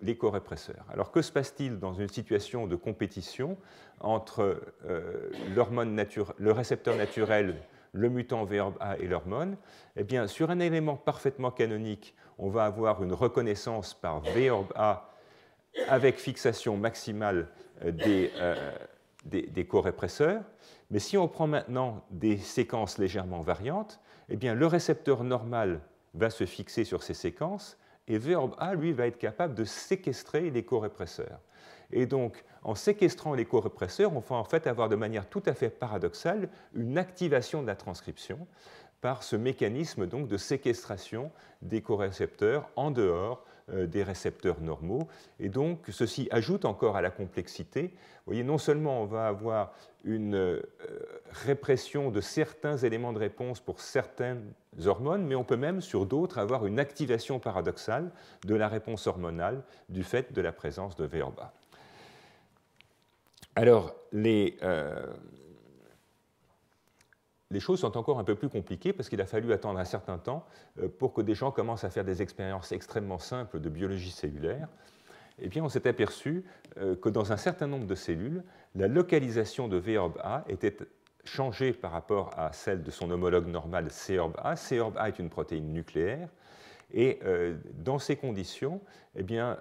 Speaker 1: les co-répresseurs. Alors que se passe-t-il dans une situation de compétition entre euh, le récepteur naturel, le mutant VORB-A et l'hormone Eh bien, sur un élément parfaitement canonique, on va avoir une reconnaissance par VORB-A avec fixation maximale euh, des, des, des co-répresseurs. Mais si on prend maintenant des séquences légèrement variantes, eh le récepteur normal va se fixer sur ces séquences et verbe A, lui, va être capable de séquestrer les co Et donc, en séquestrant les co on va en fait avoir de manière tout à fait paradoxale une activation de la transcription par ce mécanisme donc de séquestration des co-récepteurs en dehors euh, des récepteurs normaux. Et donc, ceci ajoute encore à la complexité. Vous voyez, non seulement on va avoir une euh, répression de certains éléments de réponse pour certaines hormones, mais on peut même sur d'autres avoir une activation paradoxale de la réponse hormonale du fait de la présence de VRBA. Alors, les, euh, les choses sont encore un peu plus compliquées parce qu'il a fallu attendre un certain temps euh, pour que des gens commencent à faire des expériences extrêmement simples de biologie cellulaire. Eh bien, on s'est aperçu euh, que dans un certain nombre de cellules, la localisation de A était changée par rapport à celle de son homologue normal corb A est une protéine nucléaire. Et euh, dans ces conditions, eh bien,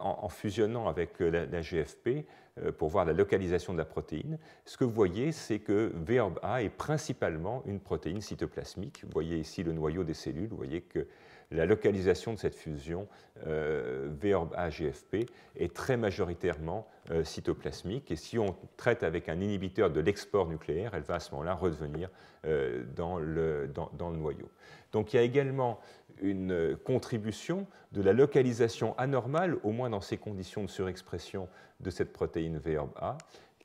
Speaker 1: en, fusionnant avec la GFP, euh, pour voir la localisation de la protéine, ce que vous voyez, c'est que vorb A est principalement une protéine cytoplasmique. Vous voyez ici le noyau des cellules, vous voyez que la localisation de cette fusion euh, VORB-A-GFP est très majoritairement euh, cytoplasmique. Et si on traite avec un inhibiteur de l'export nucléaire, elle va à ce moment-là redevenir euh, dans, le, dans, dans, le, noyau. Donc il y a également une contribution de la localisation anormale, au moins dans ces conditions de surexpression de cette protéine VRBA,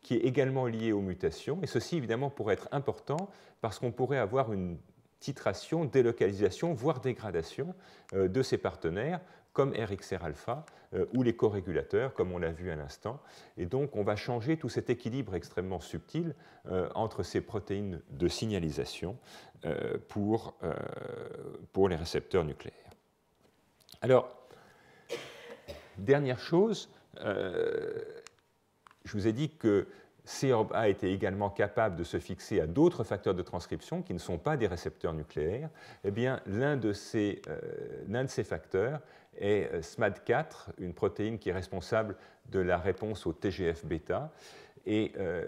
Speaker 1: qui est également liée aux mutations. Et ceci, évidemment, pourrait être important parce qu'on pourrait avoir une titration, délocalisation, voire dégradation euh, de ces partenaires comme RXR-alpha euh, ou les corégulateurs, comme on l'a vu à l'instant. Et donc, on va changer tout cet équilibre extrêmement subtil euh, entre ces protéines de signalisation euh, pour, les récepteurs nucléaires. Alors, dernière chose, je vous ai dit que CORB a était également capable de se fixer à d'autres facteurs de transcription qui ne sont pas des récepteurs nucléaires, eh bien, l'un de, de, ces facteurs est euh, SMAD4, une protéine qui est responsable de la réponse au TGF-bêta. Et euh,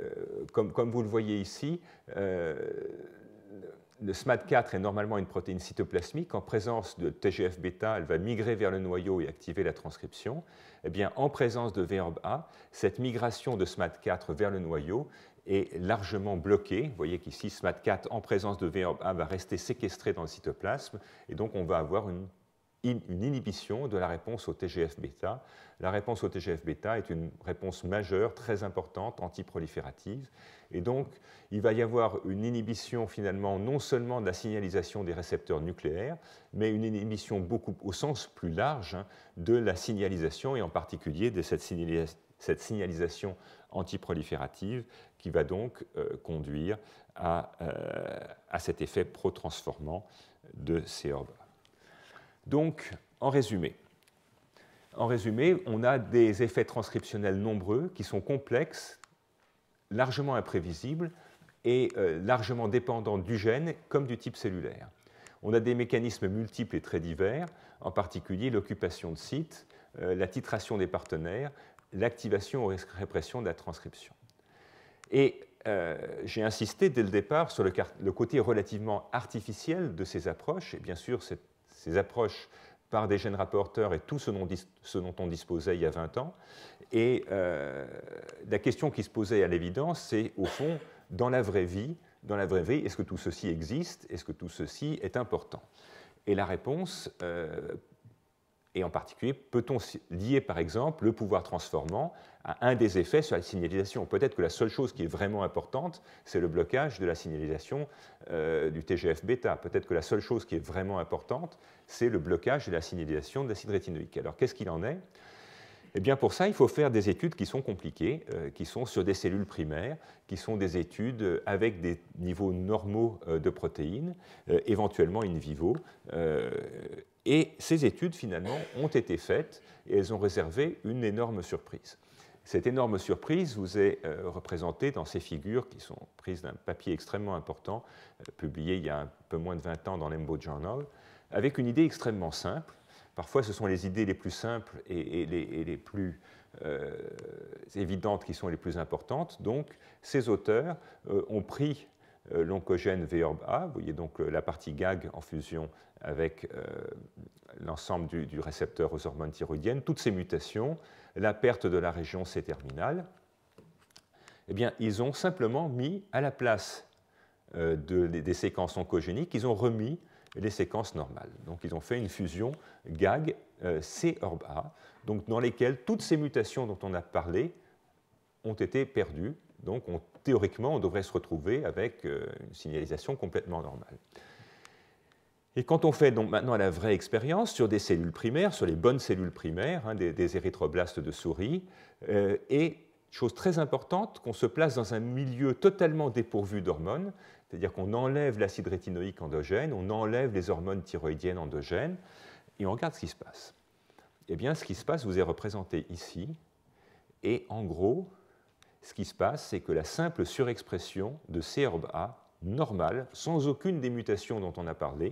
Speaker 1: comme, comme, vous le voyez ici, euh, le SMAD4 est normalement une protéine cytoplasmique. En présence de TGF-bêta, elle va migrer vers le noyau et activer la transcription. Eh bien, en présence de VRBA, cette migration de SMAD4 vers le noyau est largement bloquée. Vous voyez qu'ici, SMAD4 en présence de VRBA va rester séquestré dans le cytoplasme et donc on va avoir une une inhibition de la réponse au TGF-bêta. La réponse au TGF-bêta est une réponse majeure, très importante, antiproliférative. Et donc, il va y avoir une inhibition finalement non seulement de la signalisation des récepteurs nucléaires, mais une inhibition beaucoup, au sens plus large hein, de la signalisation et en particulier de cette, signalisation antiproliférative qui va donc euh, conduire à, euh, à, cet effet protransformant de ces orbes. Donc, en résumé, en résumé, on a des effets transcriptionnels nombreux qui sont complexes, largement imprévisibles et euh, largement dépendants du gène comme du type cellulaire. On a des mécanismes multiples et très divers, en particulier l'occupation de sites, euh, la titration des partenaires, l'activation ou répression de la transcription. Et euh, j'ai insisté dès le départ sur le, côté relativement artificiel de ces approches, et bien sûr c'est ces approches par des jeunes rapporteurs et tout ce dont, on disposait il y a 20 ans. Et euh, la question qui se posait à l'évidence, c'est au fond, dans la vraie vie, dans la vraie vie, est-ce que tout ceci existe Est-ce que tout ceci est important Et la réponse, euh, et en particulier, peut-on lier par exemple le pouvoir transformant à un des effets sur la signalisation Peut-être que la seule chose qui est vraiment importante, c'est le blocage de la signalisation euh, du TGF-bêta. Peut-être que la seule chose qui est vraiment importante, c'est le blocage de la signalisation de l'acide rétinoïque. Alors qu'est-ce qu'il en est eh bien pour ça, il faut faire des études qui sont compliquées, euh, qui sont sur des cellules primaires, qui sont des études euh, avec des niveaux normaux euh, de protéines, éventuellement in vivo. et ces études, finalement, ont été faites et elles ont réservé une énorme surprise. Cette énorme surprise vous est représentée dans ces figures qui sont prises d'un papier extrêmement important, publié il y a un peu moins de 20 ans dans l'EMBO Journal, avec une idée extrêmement simple Parfois, ce sont les idées les plus simples et, les, plus euh, évidentes qui sont les plus importantes. Donc, ces auteurs euh, ont pris euh, l'oncogène V vous voyez donc la partie GAG en fusion avec l'ensemble du, récepteur aux hormones thyroïdiennes, toutes ces mutations, la perte de la région C-terminale, eh bien, ils ont simplement mis à la place des séquences oncogéniques, ils ont remis les séquences normales. Donc ils ont fait une fusion GAG euh, C orb donc dans lesquelles toutes ces mutations dont on a parlé ont été perdues. Donc théoriquement, on devrait se retrouver avec euh, une signalisation complètement normale. Et quand on fait maintenant la vraie expérience sur des cellules primaires, sur les bonnes cellules primaires, hein, des, érythroblastes de souris, euh, et chose très importante, qu'on se place dans un milieu totalement dépourvu d'hormones, c'est-à-dire qu'on enlève l'acide rétinoïque endogène, on enlève les hormones thyroïdiennes endogènes, et on regarde ce qui se passe. Eh bien, ce qui se passe vous est représenté ici, et en gros, ce qui se passe, c'est que la simple surexpression de C-ORB-A, normale, sans aucune des mutations dont on a parlé,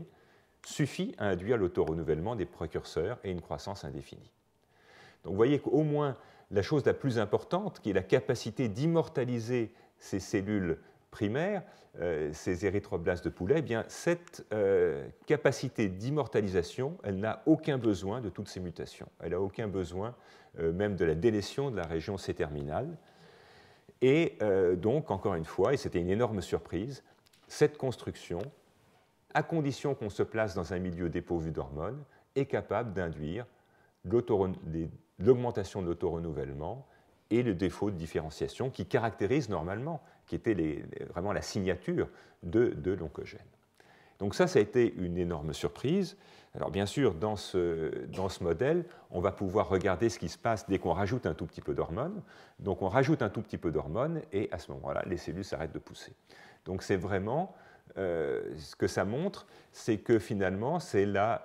Speaker 1: suffit à induire l'autorenouvellement des précurseurs et une croissance indéfinie. Donc vous voyez qu'au moins la chose la plus importante, qui est la capacité d'immortaliser ces cellules primaires, euh, ces érythroblastes de poulet, eh bien, cette euh, capacité d'immortalisation, elle n'a aucun besoin de toutes ces mutations. Elle n'a aucun besoin euh, même de la délétion de la région C-terminale. Et donc, encore une fois, et c'était une énorme surprise, cette construction, à condition qu'on se place dans un milieu dépourvu d'hormones, est capable d'induire l'augmentation de l'autorenouvellement et le défaut de différenciation qui caractérise normalement qui était vraiment la signature de, de l'oncogène. Donc ça, ça a été une énorme surprise. Alors bien sûr, dans ce, dans ce modèle, on va pouvoir regarder ce qui se passe dès qu'on rajoute un tout petit peu d'hormones. Donc on rajoute un tout petit peu d'hormones et à ce moment-là, les cellules s'arrêtent de pousser. Donc c'est vraiment euh, ce que ça montre, c'est que finalement, c'est euh,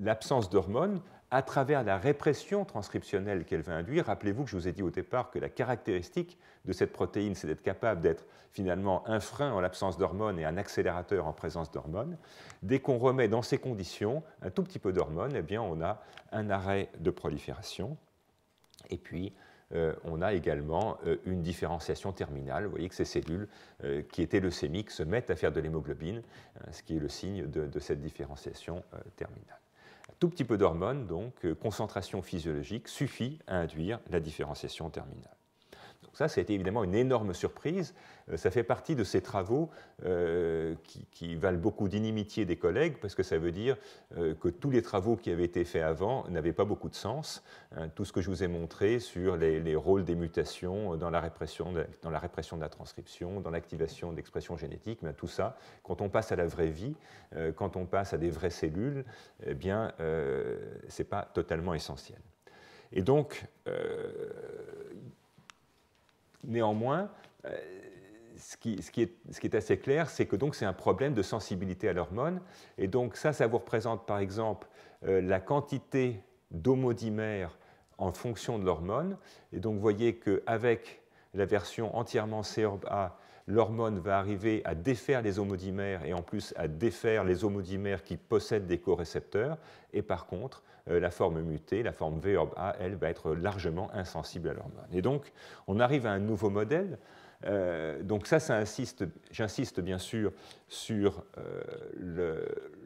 Speaker 1: l'absence la, d'hormones à travers la répression transcriptionnelle qu'elle va induire. Rappelez-vous que je vous ai dit au départ que la caractéristique de cette protéine, c'est d'être capable d'être finalement un frein en l'absence d'hormones et un accélérateur en présence d'hormones. Dès qu'on remet dans ces conditions un tout petit peu d'hormones, eh bien, on a un arrêt de prolifération. Et puis, euh, on a également euh, une différenciation terminale. Vous voyez que ces cellules euh, qui étaient leucémiques se mettent à faire de l'hémoglobine, hein, ce qui est le signe de cette différenciation terminale. Un tout petit peu d'hormones, donc, euh, concentration physiologique, suffit à induire la différenciation terminale. Donc ça, été évidemment une énorme surprise. Euh, ça fait partie de ces travaux euh, qui, valent beaucoup d'inimitié des collègues, parce que ça veut dire euh, que tous les travaux qui avaient été faits avant n'avaient pas beaucoup de sens. Hein, tout ce que je vous ai montré sur les, rôles des mutations dans la répression de, dans la, répression de la transcription, dans l'activation d'expression génétique, ben, tout ça, quand on passe à la vraie vie, quand on passe à des vraies cellules, eh bien, ce n'est pas totalement essentiel. Et donc, Néanmoins, euh, ce, qui, est, assez clair, c'est que donc c'est un problème de sensibilité à l'hormone. Et donc ça, ça vous représente par exemple euh, la quantité d'homodimères en fonction de l'hormone. Et donc vous voyez qu'avec la version entièrement A, l'hormone va arriver à défaire les homodimères et en plus à défaire les homodimères qui possèdent des corécepteurs Et par contre, euh, la forme mutée, la forme V A, elle va être largement insensible à l'hormone. Et donc, on arrive à un nouveau modèle. Euh, donc ça, ça j'insiste bien sûr sur euh,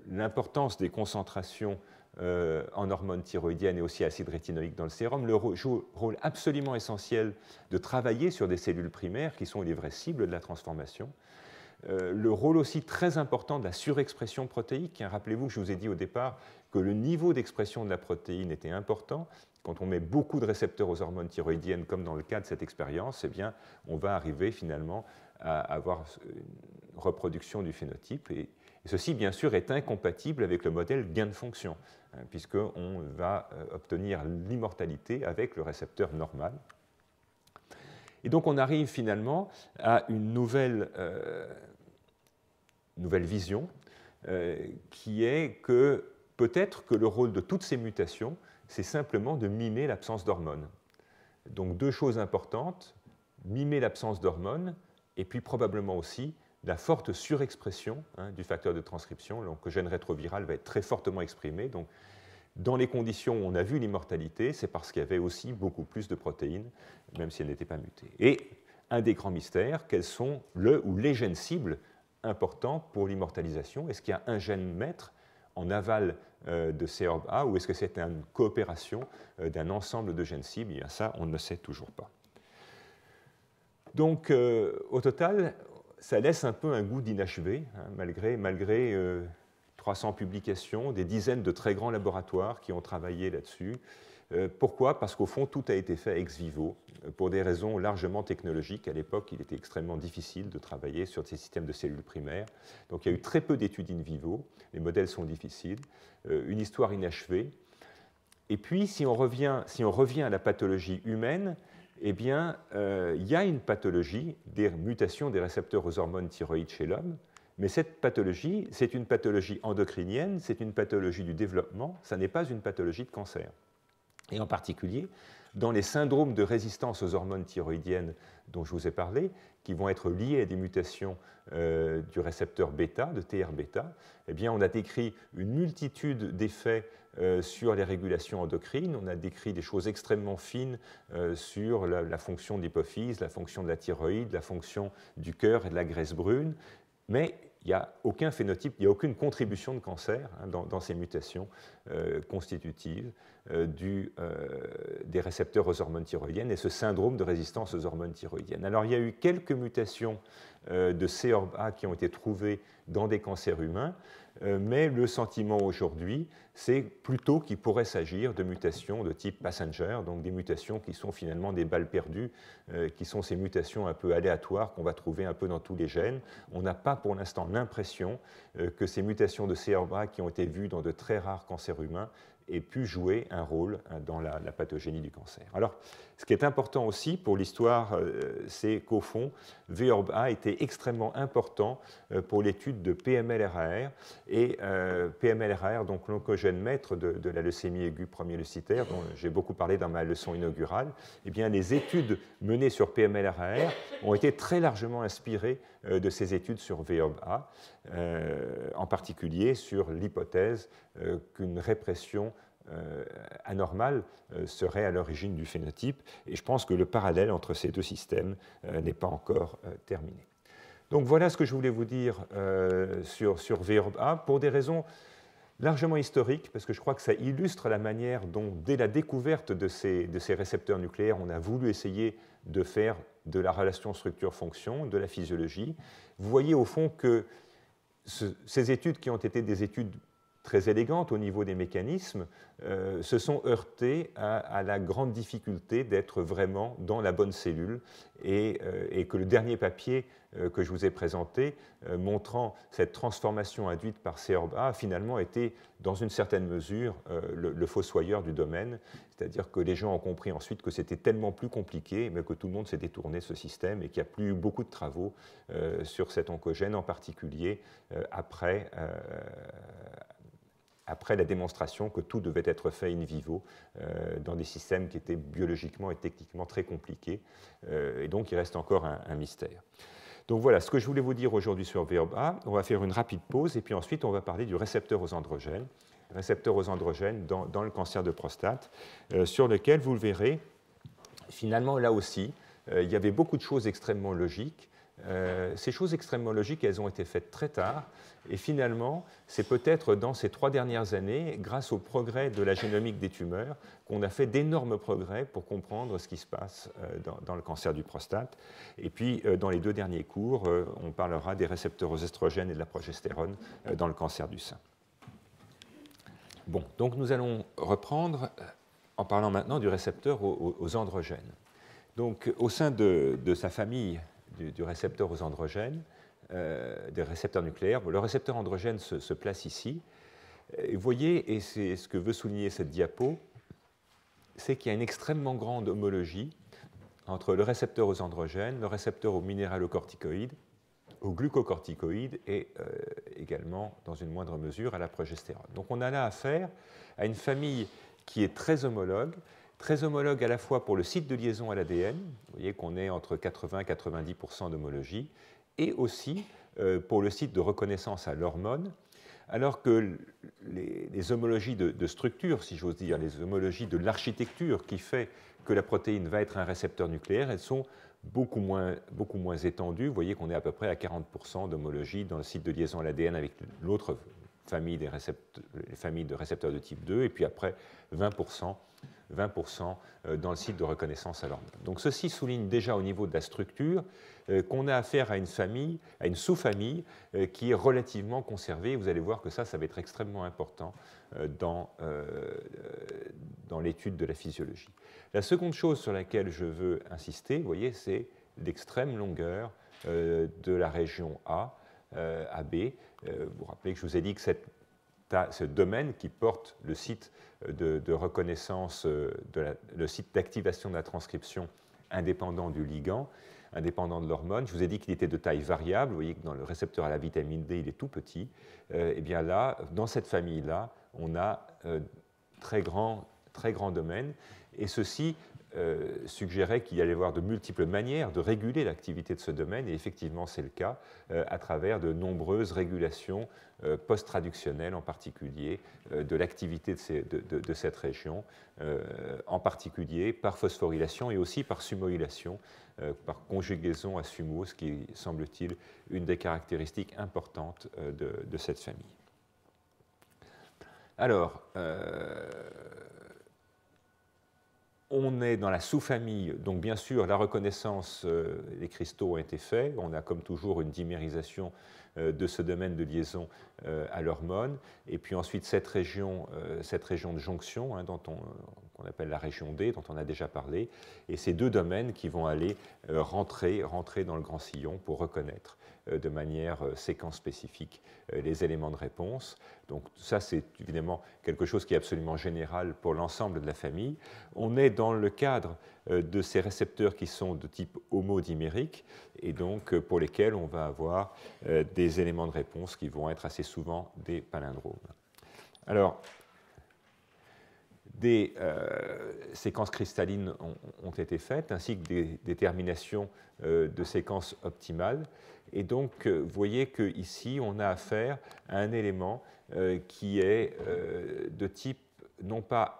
Speaker 1: l'importance des concentrations euh, en hormones thyroïdiennes et aussi acides rétinoïques dans le sérum, le joue rôle absolument essentiel de travailler sur des cellules primaires qui sont les vraies cibles de la transformation. Euh, le rôle aussi très important de la surexpression protéique. Hein. Rappelez-vous que je vous ai dit au départ que le niveau d'expression de la protéine était important. Quand on met beaucoup de récepteurs aux hormones thyroïdiennes, comme dans le cas de cette expérience, eh bien, on va arriver finalement à avoir une reproduction du phénotype. et ceci, bien sûr, est incompatible avec le modèle gain de fonction. Hein, puisqu'on va euh, obtenir l'immortalité avec le récepteur normal. Et donc on arrive finalement à une nouvelle, euh, vision euh, qui est que peut-être que le rôle de toutes ces mutations, c'est simplement de mimer l'absence d'hormones. Donc deux choses importantes, mimer l'absence d'hormones et puis probablement aussi la forte surexpression hein, du facteur de transcription. donc gène rétroviral va être très fortement exprimé. Donc, dans les conditions où on a vu l'immortalité, c'est parce qu'il y avait aussi beaucoup plus de protéines, même si elles n'étaient pas mutées. Et un des grands mystères, quels sont le ou les gènes cibles importants pour l'immortalisation Est-ce qu'il y a un gène maître en aval euh, de CERB-A ou est-ce que c'est une coopération euh, d'un ensemble de gènes cibles eh Ça, on ne sait toujours pas. Donc, euh, au total, ça laisse un peu un goût d'inachevé, hein, malgré, malgré 300 euh, publications, des dizaines de très grands laboratoires qui ont travaillé là-dessus. Euh, pourquoi Parce qu'au fond, tout a été fait ex vivo, euh, pour des raisons largement technologiques. À l'époque, il était extrêmement difficile de travailler sur ces systèmes de cellules primaires. Donc il y a eu très peu d'études in vivo, les modèles sont difficiles, une histoire inachevée. Et puis, si on revient, si on revient à la pathologie humaine, eh bien, euh, il y a une pathologie des mutations des récepteurs aux hormones thyroïdes chez l'homme, mais cette pathologie, c'est une pathologie endocrinienne, c'est une pathologie du développement, ça n'est pas une pathologie de cancer. Et en particulier, dans les syndromes de résistance aux hormones thyroïdiennes dont je vous ai parlé, qui vont être liés à des mutations euh, du récepteur bêta, de TR-bêta, eh bien, on a décrit une multitude d'effets euh, sur les régulations endocrines. On a décrit des choses extrêmement fines euh, sur la, fonction de l'hypophyse, la fonction de la thyroïde, la fonction du cœur et de la graisse brune. Mais il n'y a aucun phénotype, il n'y a aucune contribution de cancer hein, dans, ces mutations euh, constitutives des récepteurs aux hormones thyroïdiennes et ce syndrome de résistance aux hormones thyroïdiennes. Alors il y a eu quelques mutations de C-ORB-A qui ont été trouvées dans des cancers humains. Euh, mais le sentiment aujourd'hui, c'est plutôt qu'il pourrait s'agir de mutations de type passenger, donc des mutations qui sont finalement des balles perdues, euh, qui sont ces mutations un peu aléatoires qu'on va trouver un peu dans tous les gènes. On n'a pas pour l'instant l'impression euh, que ces mutations de CRBA qui ont été vues dans de très rares cancers humains aient pu jouer un rôle dans la, la pathogénie du cancer. Alors, ce qui est important aussi pour l'histoire, euh, c'est qu'au fond, VORB A était extrêmement important euh, pour l'étude de PMLRR et euh, PMLRR, donc l'oncogène maître de, la leucémie aiguë premier leucitaire, dont j'ai beaucoup parlé dans ma leçon inaugurale. Eh bien, les études menées sur PMLRR ont été très largement inspirées de ces études sur VORB A, en particulier sur l'hypothèse qu'une répression euh, anormal euh, serait à l'origine du phénotype. Et je pense que le parallèle entre ces deux systèmes euh, n'est pas encore terminé. Donc voilà ce que je voulais vous dire sur, sur pour des raisons largement historiques, parce que je crois que ça illustre la manière dont, dès la découverte de ces, de ces récepteurs nucléaires, on a voulu essayer de faire de la relation structure-fonction, de la physiologie. Vous voyez au fond que ces études qui ont été des études très élégantes au niveau des mécanismes, euh, se sont heurtées à, la grande difficulté d'être vraiment dans la bonne cellule et, euh, que le dernier papier euh, que je vous ai présenté, montrant cette transformation induite par orba, a finalement été dans une certaine mesure le, le, fossoyeur du domaine, c'est-à-dire que les gens ont compris ensuite que c'était tellement plus compliqué, mais que tout le monde s'est détourné de ce système et qu'il n'y a plus beaucoup de travaux sur cet oncogène en particulier après, après la démonstration que tout devait être fait in vivo euh, dans des systèmes qui étaient biologiquement et techniquement très compliqués. Euh, et donc, il reste encore un, mystère. Donc voilà ce que je voulais vous dire aujourd'hui sur VRBA. On va faire une rapide pause et puis ensuite, on va parler du récepteur aux androgènes, récepteur aux androgènes dans, le cancer de prostate, euh, sur lequel vous le verrez, finalement, là aussi, il y avait beaucoup de choses extrêmement logiques euh, ces choses extrêmement logiques, elles ont été faites très tard. Et finalement, c'est peut-être dans ces trois dernières années, grâce au progrès de la génomique des tumeurs, qu'on a fait d'énormes progrès pour comprendre ce qui se passe euh, dans, le cancer du prostate. Et puis, euh, dans les deux derniers cours, on parlera des récepteurs aux estrogènes et de la progestérone dans le cancer du sein. Bon, donc nous allons reprendre en parlant maintenant du récepteur aux, androgènes. Donc, au sein de sa famille du, récepteur aux androgènes, euh, des récepteurs nucléaires. Le récepteur androgène se, place ici. Et vous voyez, et c'est ce que veut souligner cette diapo, c'est qu'il y a une extrêmement grande homologie entre le récepteur aux androgènes, le récepteur aux minéralocorticoïdes, aux glucocorticoïdes et euh, également, dans une moindre mesure, à la progestérone. Donc on a là affaire à une famille qui est très homologue, très homologue à la fois pour le site de liaison à l'ADN, vous voyez qu'on est entre 80 90 d'homologie, et aussi euh, pour le site de reconnaissance à l'hormone, alors que les, homologies de, structure, si j'ose dire, les homologies de l'architecture qui fait que la protéine va être un récepteur nucléaire, elles sont beaucoup moins, beaucoup moins étendues. Vous voyez qu'on est à peu près à 40% d'homologie dans le site de liaison à l'ADN avec l'autre famille des les familles de récepteurs de type 2, et puis après 20%, 20 euh, dans le site de reconnaissance à l'ordre. Donc ceci souligne déjà au niveau de la structure euh, qu'on a affaire à une famille, à une sous-famille euh, qui est relativement conservée. Vous allez voir que ça, ça va être extrêmement important dans, dans l'étude de la physiologie. La seconde chose sur laquelle je veux insister, vous voyez, c'est l'extrême longueur de la région A à B. Euh, vous vous rappelez que je vous ai dit que cette, ce domaine qui porte le site euh, de, reconnaissance, euh, de le site d'activation de la transcription indépendant du ligand, indépendant de l'hormone. Je vous ai dit qu'il était de taille variable. Vous voyez que dans le récepteur à la vitamine D, il est tout petit. et eh bien là, dans cette famille-là, on a très grand, très grand domaine. Et ceci euh, suggérait qu'il y allait voir avoir de multiples manières de réguler l'activité de ce domaine, et effectivement c'est le cas, euh, à travers de nombreuses régulations euh, post-traductionnelles en particulier de l'activité de, cette région, en particulier par phosphorylation et aussi par sumoylation, par conjugaison à sumo, ce qui semble-t-il une des caractéristiques importantes de, cette famille. Alors, on est dans la sous-famille, donc bien sûr, la reconnaissance euh, des cristaux a été faite. On a comme toujours une dimérisation euh, de ce domaine de liaison euh, à l'hormone. Et puis ensuite, cette région, de jonction, hein, qu'on appelle la région D, dont on a déjà parlé. Et ces deux domaines qui vont aller rentrer dans le grand sillon pour reconnaître. Euh, de manière euh, séquence spécifique euh, les éléments de réponse. Donc ça, c'est évidemment quelque chose qui est absolument général pour l'ensemble de la famille. On est dans le cadre de ces récepteurs qui sont de type homodimérique et donc pour lesquels on va avoir des éléments de réponse qui vont être assez souvent des palindromes. Alors, des séquences cristallines ont, été faites, ainsi que des déterminations de séquences optimales. Et donc, euh, vous voyez qu'ici, on a affaire à un élément euh, qui est euh, de type non pas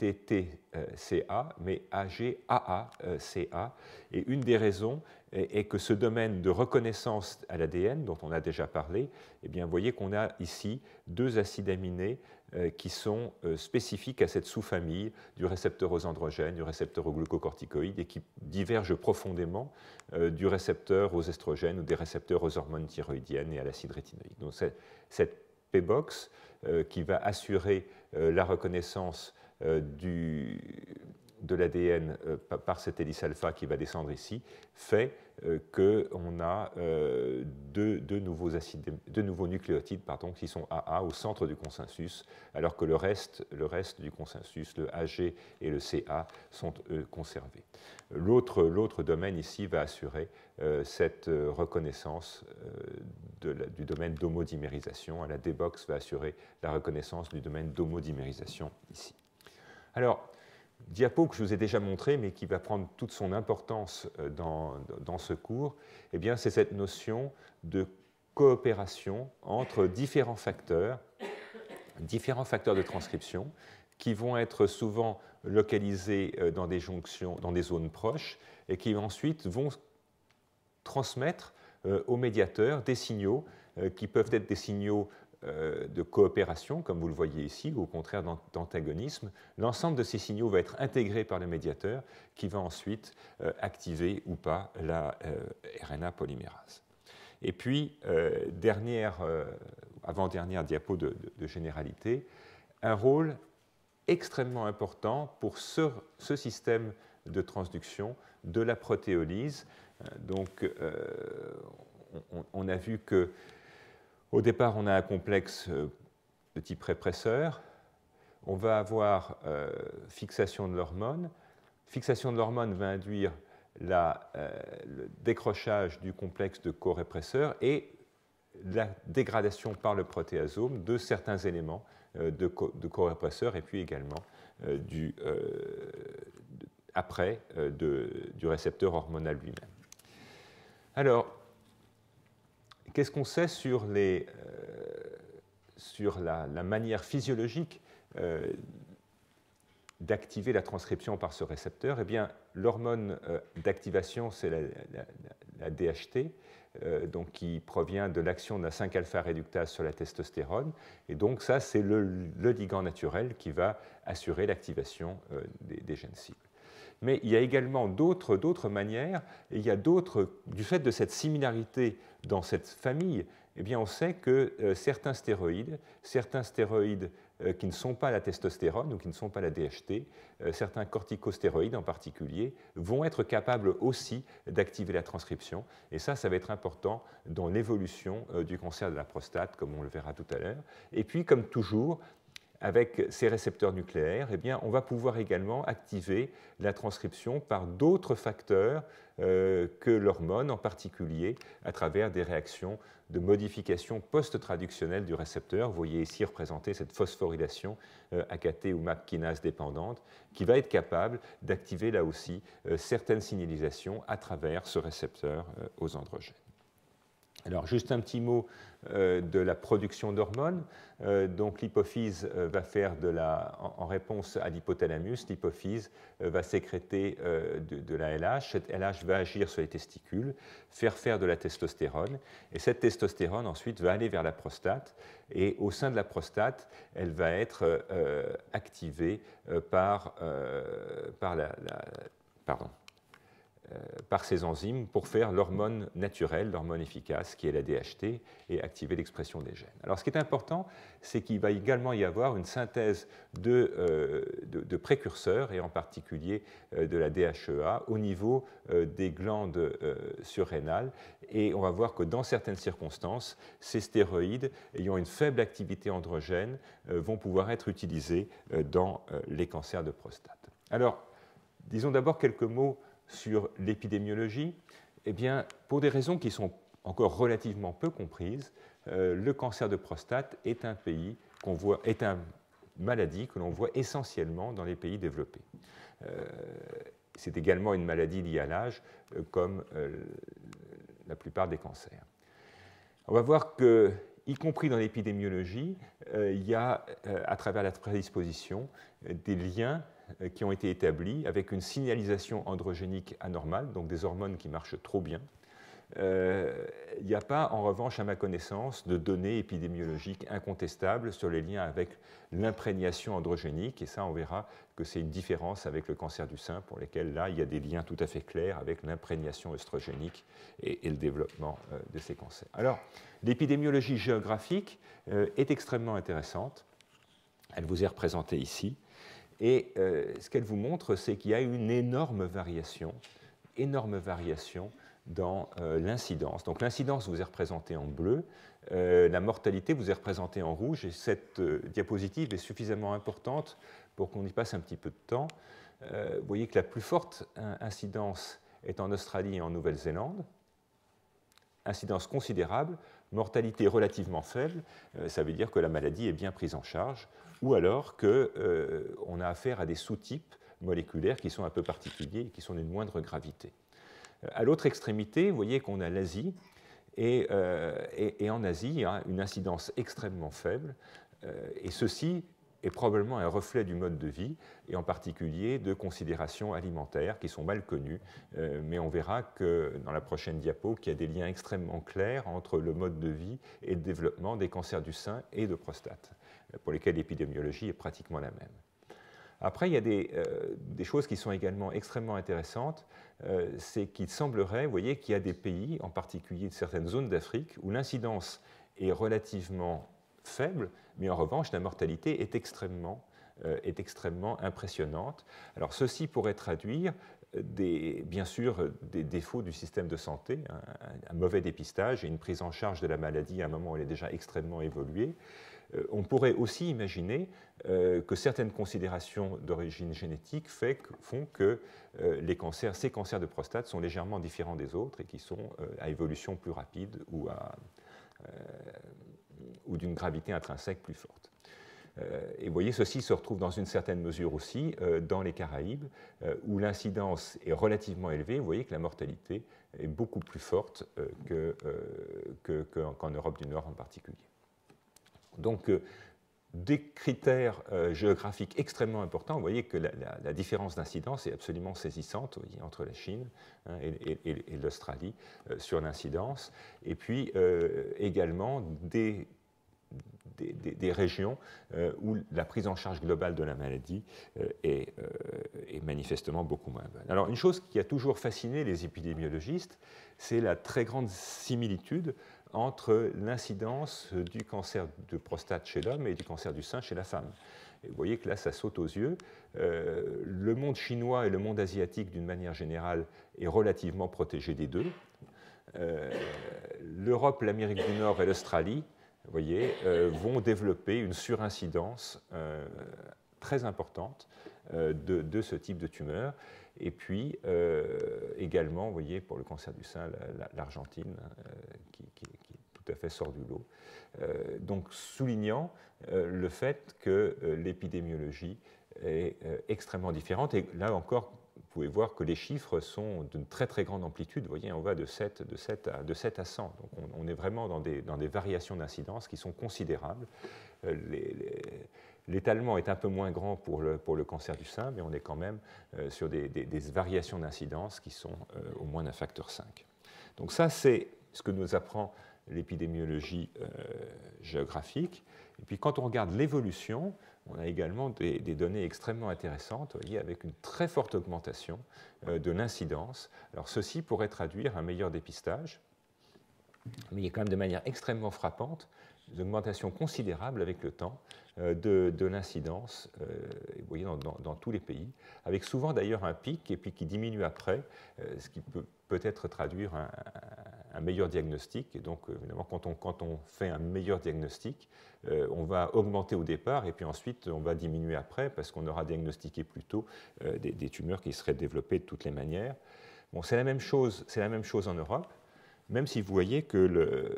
Speaker 1: AGTTCA, mais AGAACA. Et une des raisons, et, que ce domaine de reconnaissance à l'ADN, dont on a déjà parlé, eh bien, vous voyez qu'on a ici deux acides aminés euh, qui sont euh, spécifiques à cette sous-famille du récepteur aux androgènes, du récepteur aux glucocorticoïdes, et qui divergent profondément euh, du récepteur aux estrogènes ou des récepteurs aux hormones thyroïdiennes et à l'acide rétinoïde. Donc cette PBOX qui va assurer la reconnaissance du de l'ADN euh, par cette hélice alpha qui va descendre ici fait euh, qu'on a euh, deux, nouveaux acides, nouveaux nucléotides pardon, qui sont AA au centre du consensus, alors que le reste, le reste du consensus, le AG et le CA, sont conservés. L'autre domaine ici va assurer cette reconnaissance du domaine d'homodimérisation. La d va assurer la reconnaissance du domaine d'homodimérisation ici. Alors, diapo que je vous ai déjà montré, mais qui va prendre toute son importance euh, dans, ce cours, eh c'est cette notion de coopération entre différents facteurs, différents facteurs de transcription, qui vont être souvent localisés euh, dans des jonctions, dans des zones proches, et qui ensuite vont transmettre euh, aux médiateurs des signaux qui peuvent être des signaux euh, de coopération, comme vous le voyez ici, ou au contraire d'antagonisme, l'ensemble de ces signaux va être intégré par le médiateur qui va ensuite euh, activer ou pas la euh, RNA polymérase. Et puis, dernière, avant-dernière diapo de, généralité, un rôle extrêmement important pour ce, système de transduction de la protéolyse. Donc, on a vu que au départ, on a un complexe euh, de type répresseur. On va avoir euh, fixation de l'hormone. Fixation de l'hormone va induire la, euh, le décrochage du complexe de co-répresseur et la dégradation par le protéasome de certains éléments de, co répresseur et puis également du, après du récepteur hormonal lui-même. Alors, qu'est-ce qu'on sait sur, euh, la, manière physiologique euh, d'activer la transcription par ce récepteur, eh bien, l'hormone euh, d'activation, c'est la, DHT, donc qui provient de l'action la 5-alpha réductase sur la testostérone. Et donc, ça, c'est le, ligand naturel qui va assurer l'activation des, gènes cibles. Mais il y a également d'autres manières, et il y a d'autres, du fait de cette similarité dans cette famille, eh bien on sait que euh, certains stéroïdes, certains stéroïdes euh, qui ne sont pas la testostérone ou qui ne sont pas la DHT, euh, certains corticostéroïdes en particulier, vont être capables aussi d'activer la transcription. Et ça, ça va être important dans l'évolution du cancer de la prostate, comme on le verra tout à l'heure. Et puis, comme toujours, avec ces récepteurs nucléaires, eh on va pouvoir également activer la transcription par d'autres facteurs euh, que l'hormone, en particulier à travers des réactions de modification post-traductionnelle du récepteur. Vous voyez ici représenter cette phosphorylation euh, AKT ou MAP kinase dépendante qui va être capable d'activer là aussi euh, certaines signalisations à travers ce récepteur euh, aux androgènes. Alors juste un petit mot euh, de la production d'hormones. Euh, donc l'hypophyse euh, va faire de la, en, réponse à l'hypothalamus, l'hypophyse va sécréter de, la LH. Cette LH va agir sur les testicules, faire faire de la testostérone, et cette testostérone ensuite va aller vers la prostate. Et au sein de la prostate, elle va être activée par, par la, pardon, euh, par ces enzymes pour faire l'hormone naturelle, l'hormone efficace qui est la DHT et activer l'expression des gènes. Alors ce qui est important, c'est qu'il va également y avoir une synthèse de, euh, précurseurs et en particulier euh, de la DHEA au niveau des glandes surrénales et on va voir que dans certaines circonstances, ces stéroïdes ayant une faible activité androgène vont pouvoir être utilisés dans les cancers de prostate. Alors disons d'abord quelques mots sur l'épidémiologie, eh bien, pour des raisons qui sont encore relativement peu comprises, euh, le cancer de prostate est un pays qu'on voit, est une maladie que l'on voit essentiellement dans les pays développés. Euh, c'est également une maladie liée à l'âge, euh, comme la plupart des cancers. On va voir que, y compris dans l'épidémiologie, il y a, à travers la prédisposition, des liens euh, qui ont été établis avec une signalisation androgénique anormale, donc des hormones qui marchent trop bien. Euh, il n'y a pas, en revanche, à ma connaissance, de données épidémiologiques incontestables sur les liens avec l'imprégnation androgénique. Et ça, on verra que c'est une différence avec le cancer du sein, pour lesquels, là, il y a des liens tout à fait clairs avec l'imprégnation œstrogénique et, le développement euh, de ces cancers. Alors, l'épidémiologie géographique est extrêmement intéressante. Elle vous est représentée ici. Et euh, ce qu'elle vous montre, c'est qu'il y a une énorme variation, énorme variation dans euh, l'incidence. Donc l'incidence vous est représentée en bleu, euh, la mortalité vous est représentée en rouge, et cette diapositive est suffisamment importante pour qu'on y passe un petit peu de temps. vous voyez que la plus forte incidence est en Australie et en Nouvelle-Zélande, incidence considérable, mortalité relativement faible, ça veut dire que la maladie est bien prise en charge ou alors qu'on euh, a affaire à des sous-types moléculaires qui sont un peu particuliers et qui sont d'une moindre gravité. Euh, à l'autre extrémité, vous voyez qu'on a l'Asie, euh, et, en Asie, il y a une incidence extrêmement faible, et ceci est probablement un reflet du mode de vie, et en particulier de considérations alimentaires qui sont mal connues, mais on verra que dans la prochaine diapo qu'il y a des liens extrêmement clairs entre le mode de vie et le développement des cancers du sein et de prostate pour lesquels l'épidémiologie est pratiquement la même. Après, il y a des, euh, choses qui sont également extrêmement intéressantes. Euh, c'est qu'il semblerait, vous voyez, qu'il y a des pays, en particulier certaines zones d'Afrique, où l'incidence est relativement faible, mais en revanche, la mortalité est extrêmement, euh, est extrêmement impressionnante. Alors, ceci pourrait traduire des, bien sûr des défauts du système de santé, hein, un, mauvais dépistage et une prise en charge de la maladie à un moment où elle est déjà extrêmement évoluée, euh, on pourrait aussi imaginer euh, que certaines considérations d'origine génétique font que euh, les cancers, ces cancers de prostate sont légèrement différents des autres et qui sont à évolution plus rapide ou, d'une gravité intrinsèque plus forte. Et vous voyez, ceci se retrouve dans une certaine mesure aussi dans les Caraïbes, où l'incidence est relativement élevée. Vous voyez que la mortalité est beaucoup plus forte qu'en Europe du Nord en particulier. Donc, euh, des critères euh, géographiques extrêmement importants. Vous voyez que la, différence d'incidence est absolument saisissante entre la Chine hein, et, l'Australie euh, sur l'incidence. Et puis également des, régions où la prise en charge globale de la maladie est, est, manifestement beaucoup moins bonne. Alors une chose qui a toujours fasciné les épidémiologistes, c'est la très grande similitude entre l'incidence du cancer de prostate chez l'homme et du cancer du sein chez la femme. Et vous voyez que là, ça saute aux yeux. Euh, le monde chinois et le monde asiatique, d'une manière générale, est relativement protégé des deux. Euh, L'Europe, l'Amérique du Nord et l'Australie, vous voyez, euh, vont développer une surincidence très importante de, de, ce type de tumeur. Et puis euh, également, vous voyez, pour le cancer du sein, l'Argentine, hein, euh, qui, est tout à fait sort du lot. Euh, donc soulignant le fait que l'épidémiologie est extrêmement différente. Et là encore, vous pouvez voir que les chiffres sont d'une très très grande amplitude. Vous voyez, on va de 7, de 7, à, de 7 à 100. Donc on, on est vraiment dans des, dans des variations d'incidence qui sont considérables. Les, les, L'étalement est un peu moins grand pour le, cancer du sein, mais on est quand même euh, sur des, variations d'incidence qui sont euh, au moins d'un facteur 5. Donc ça, c'est ce que nous apprend l'épidémiologie euh, géographique. Et puis quand on regarde l'évolution, on a également des, données extrêmement intéressantes, voyez, avec une très forte augmentation de l'incidence. Alors ceci pourrait traduire un meilleur dépistage, mais il est quand même de manière extrêmement frappante augmentation considérable avec le temps euh, de, l'incidence, euh, vous voyez, dans, tous les pays, avec souvent d'ailleurs un pic et puis qui diminue après, euh, ce qui peut peut-être traduire un, meilleur diagnostic. Et donc, évidemment, quand on, quand on fait un meilleur diagnostic, on va augmenter au départ et puis ensuite on va diminuer après parce qu'on aura diagnostiqué plus tôt des, tumeurs qui seraient développées de toutes les manières. Bon, c'est la même chose, c'est la même chose en Europe, même si vous voyez que le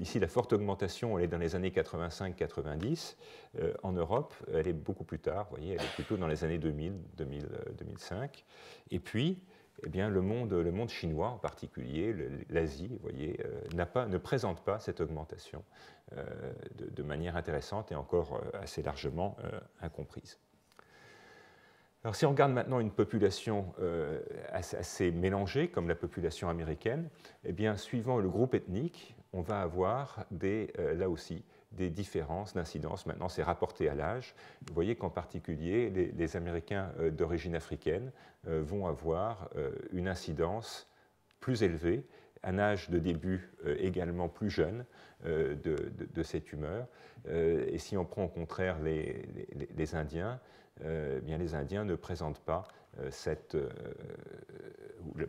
Speaker 1: Ici, la forte augmentation, elle est dans les années 85-90. Euh, en Europe, elle est beaucoup plus tard, vous voyez, elle est plutôt dans les années 2000, 2005. Euh, et puis, eh bien, le, monde, chinois en particulier, l'Asie, vous voyez, euh, ne présente pas cette augmentation de, manière intéressante et encore assez largement incomprise. Alors, si on regarde maintenant une population assez, mélangée, comme la population américaine, eh bien, suivant le groupe ethnique, on va avoir euh, là aussi des différences d'incidence. Maintenant, c'est rapporté à l'âge. Vous voyez qu'en particulier, les, Américains euh, d'origine africaine euh, vont avoir une incidence plus élevée, un âge de début également plus jeune de, cette de et si on prend au contraire les, Indiens, eh bien, les Indiens ne présentent pas euh, cette, euh,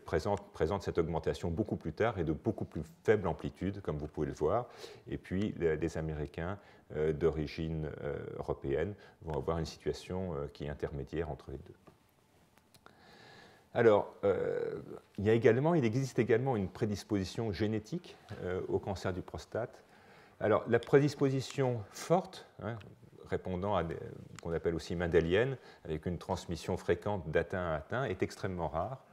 Speaker 1: présente, présente, cette augmentation beaucoup plus tard et de beaucoup plus faible amplitude, comme vous pouvez le voir. Et puis, les, Américains euh, d'origine européenne vont avoir une situation qui est intermédiaire entre les deux. Alors, il, également, il existe également une prédisposition génétique au cancer du prostate. Alors, la prédisposition forte, hein, répondant à des, qu'on appelle aussi mendélienne, avec une transmission fréquente d'atteint à atteint, est extrêmement rare.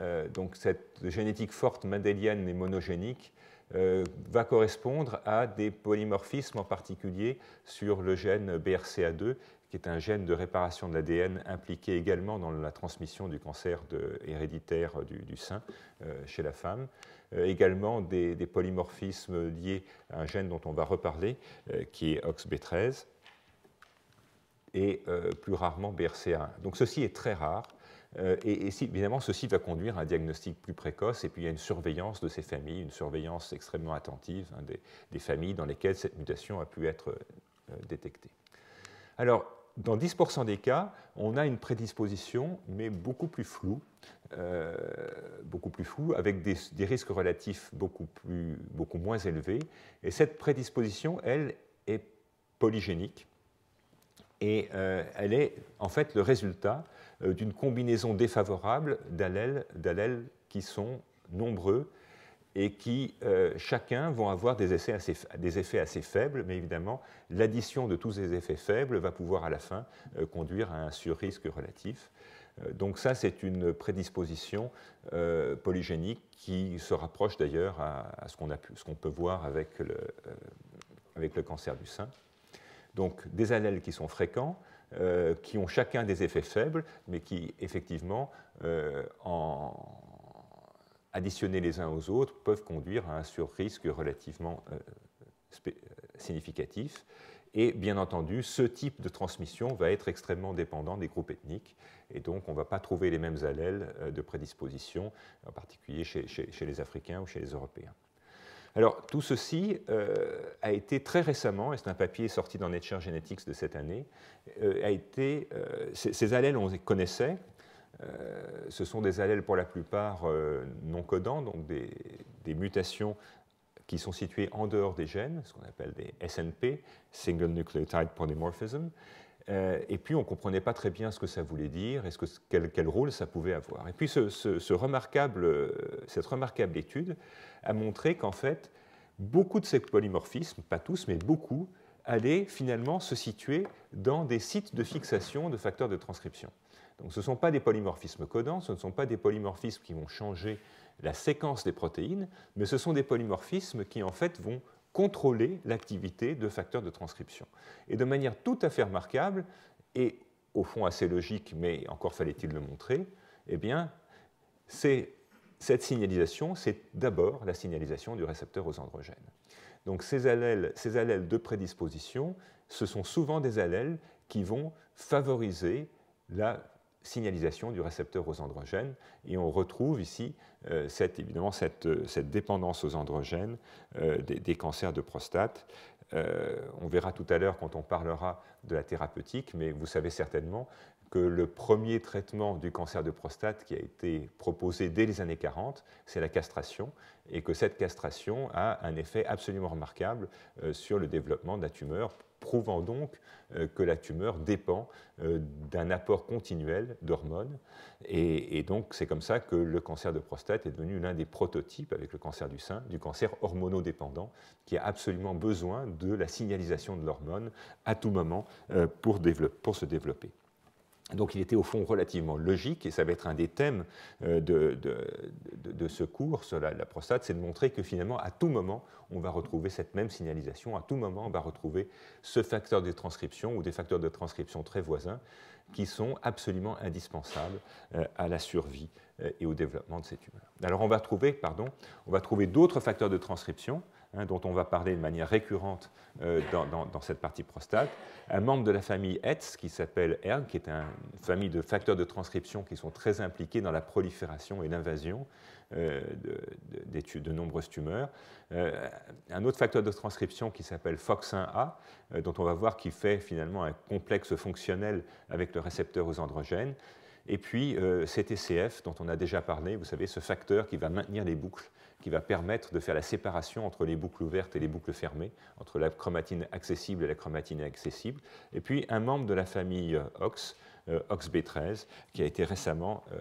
Speaker 1: Euh, donc cette génétique forte mendélienne et monogénique euh, va correspondre à des polymorphismes en particulier sur le gène BRCA2, qui est un gène de réparation de l'ADN impliqué également dans la transmission du cancer héréditaire du, sein euh, chez la femme. également des, polymorphismes liés à un gène dont on va reparler, qui est OXB13 et euh, plus rarement BRCA1. Donc ceci est très rare. Euh, et, évidemment, ceci va conduire à un diagnostic plus précoce, et puis il y a une surveillance de ces familles, une surveillance extrêmement attentive hein, des, familles dans lesquelles cette mutation a pu être euh, détectée. Alors, dans 10% des cas, on a une prédisposition, mais beaucoup plus floue, beaucoup plus floue, avec des, des risques relatifs beaucoup, plus, beaucoup moins élevés. Et cette prédisposition, elle, est polygénique et euh, elle est en fait le résultat euh, d'une combinaison défavorable d'allèles qui sont nombreux et qui euh, chacun vont avoir des, effets assez faibles, mais évidemment, l'addition de tous ces effets faibles va pouvoir à la fin conduire à un surrisque relatif. donc ça, c'est une prédisposition polygénique qui se rapproche d'ailleurs à, ce qu'on peut voir avec le cancer du sein. Donc des allèles qui sont fréquents, euh, qui ont chacun des effets faibles, mais qui effectivement, euh, en additionnés les uns aux autres, peuvent conduire à un sur-risque relativement euh, significatif. Et bien entendu, ce type de transmission va être extrêmement dépendant des groupes ethniques. Et donc, on ne va pas trouver les mêmes allèles de prédisposition, en particulier chez les Africains ou chez les Européens. Alors, tout ceci euh, a été très récemment, et c'est un papier sorti dans Nature Genetics de cette année, euh, a été, euh, ces, allèles, on les connaissait. ce sont des allèles pour la plupart non codants, donc des, des, mutations qui sont situées en dehors des gènes, ce qu'on appelle des SNP, Single Nucleotide Polymorphism. Euh, et puis on ne comprenait pas très bien ce que ça voulait dire et ce que, quel, rôle ça pouvait avoir. Et puis euh, cette remarquable étude a montré qu'en fait, beaucoup de ces polymorphismes, pas tous, mais beaucoup, allaient finalement se situer dans des sites de fixation de facteurs de transcription. Donc ce ne sont pas des polymorphismes codants, ce ne sont pas des polymorphismes qui vont changer la séquence des protéines, mais ce sont des polymorphismes qui en fait vont contrôler l'activité de facteurs de transcription. Et de manière tout à fait remarquable, et au fond assez logique, mais encore fallait-il le montrer, eh bien, c'est cette signalisation, c'est d'abord la signalisation du récepteur aux androgènes. Donc ces allèles, ces allèles de prédisposition, ce sont souvent des allèles qui vont favoriser la signalisation du récepteur aux androgènes. Et on retrouve ici euh, cette, évidemment euh, cette, dépendance aux androgènes euh, des, cancers de prostate. on verra tout à l'heure quand on parlera de la thérapeutique, mais vous savez certainement que le premier traitement du cancer de prostate qui a été proposé dès les années 40, c'est la castration, et que cette castration a un effet absolument remarquable sur le développement de la tumeur prouvant donc euh, que la tumeur dépend euh, d'un apport continuel d'hormones. Et, donc c'est comme ça que le cancer de prostate est devenu l'un des prototypes avec le cancer du sein, du cancer hormonodépendant, qui a absolument besoin de la signalisation de l'hormone à tout moment euh, pour se développer. Donc il était au fond relativement logique, et ça va être un des thèmes euh, de, de, ce cours sur la, prostate, c'est de montrer que finalement, à tout moment, on va retrouver cette même signalisation, à tout moment, on va retrouver ce facteur de transcription ou des facteurs de transcription très voisins qui sont absolument indispensables euh, à la survie euh, et au développement de ces tumeurs. Alors on va pardon, on va trouver d'autres facteurs de transcription Hein, dont on va parler de manière récurrente euh, dans, cette partie prostate, un membre de la famille ETS qui s'appelle ERG, qui est une famille de facteurs de transcription qui sont très impliqués dans la prolifération et l'invasion euh, de, nombreuses tumeurs. Euh, un autre facteur de transcription qui s'appelle FOX1A, dont on va voir qui fait finalement un complexe fonctionnel avec le récepteur aux androgènes. Et puis CTCF, e dont on a déjà parlé, vous savez, ce facteur qui va maintenir les boucles qui va permettre de faire la séparation entre les boucles ouvertes et les boucles fermées, entre la chromatine accessible et la chromatine inaccessible. Et puis un membre de la famille euh, OX, euh, oxb 13 qui a été récemment euh,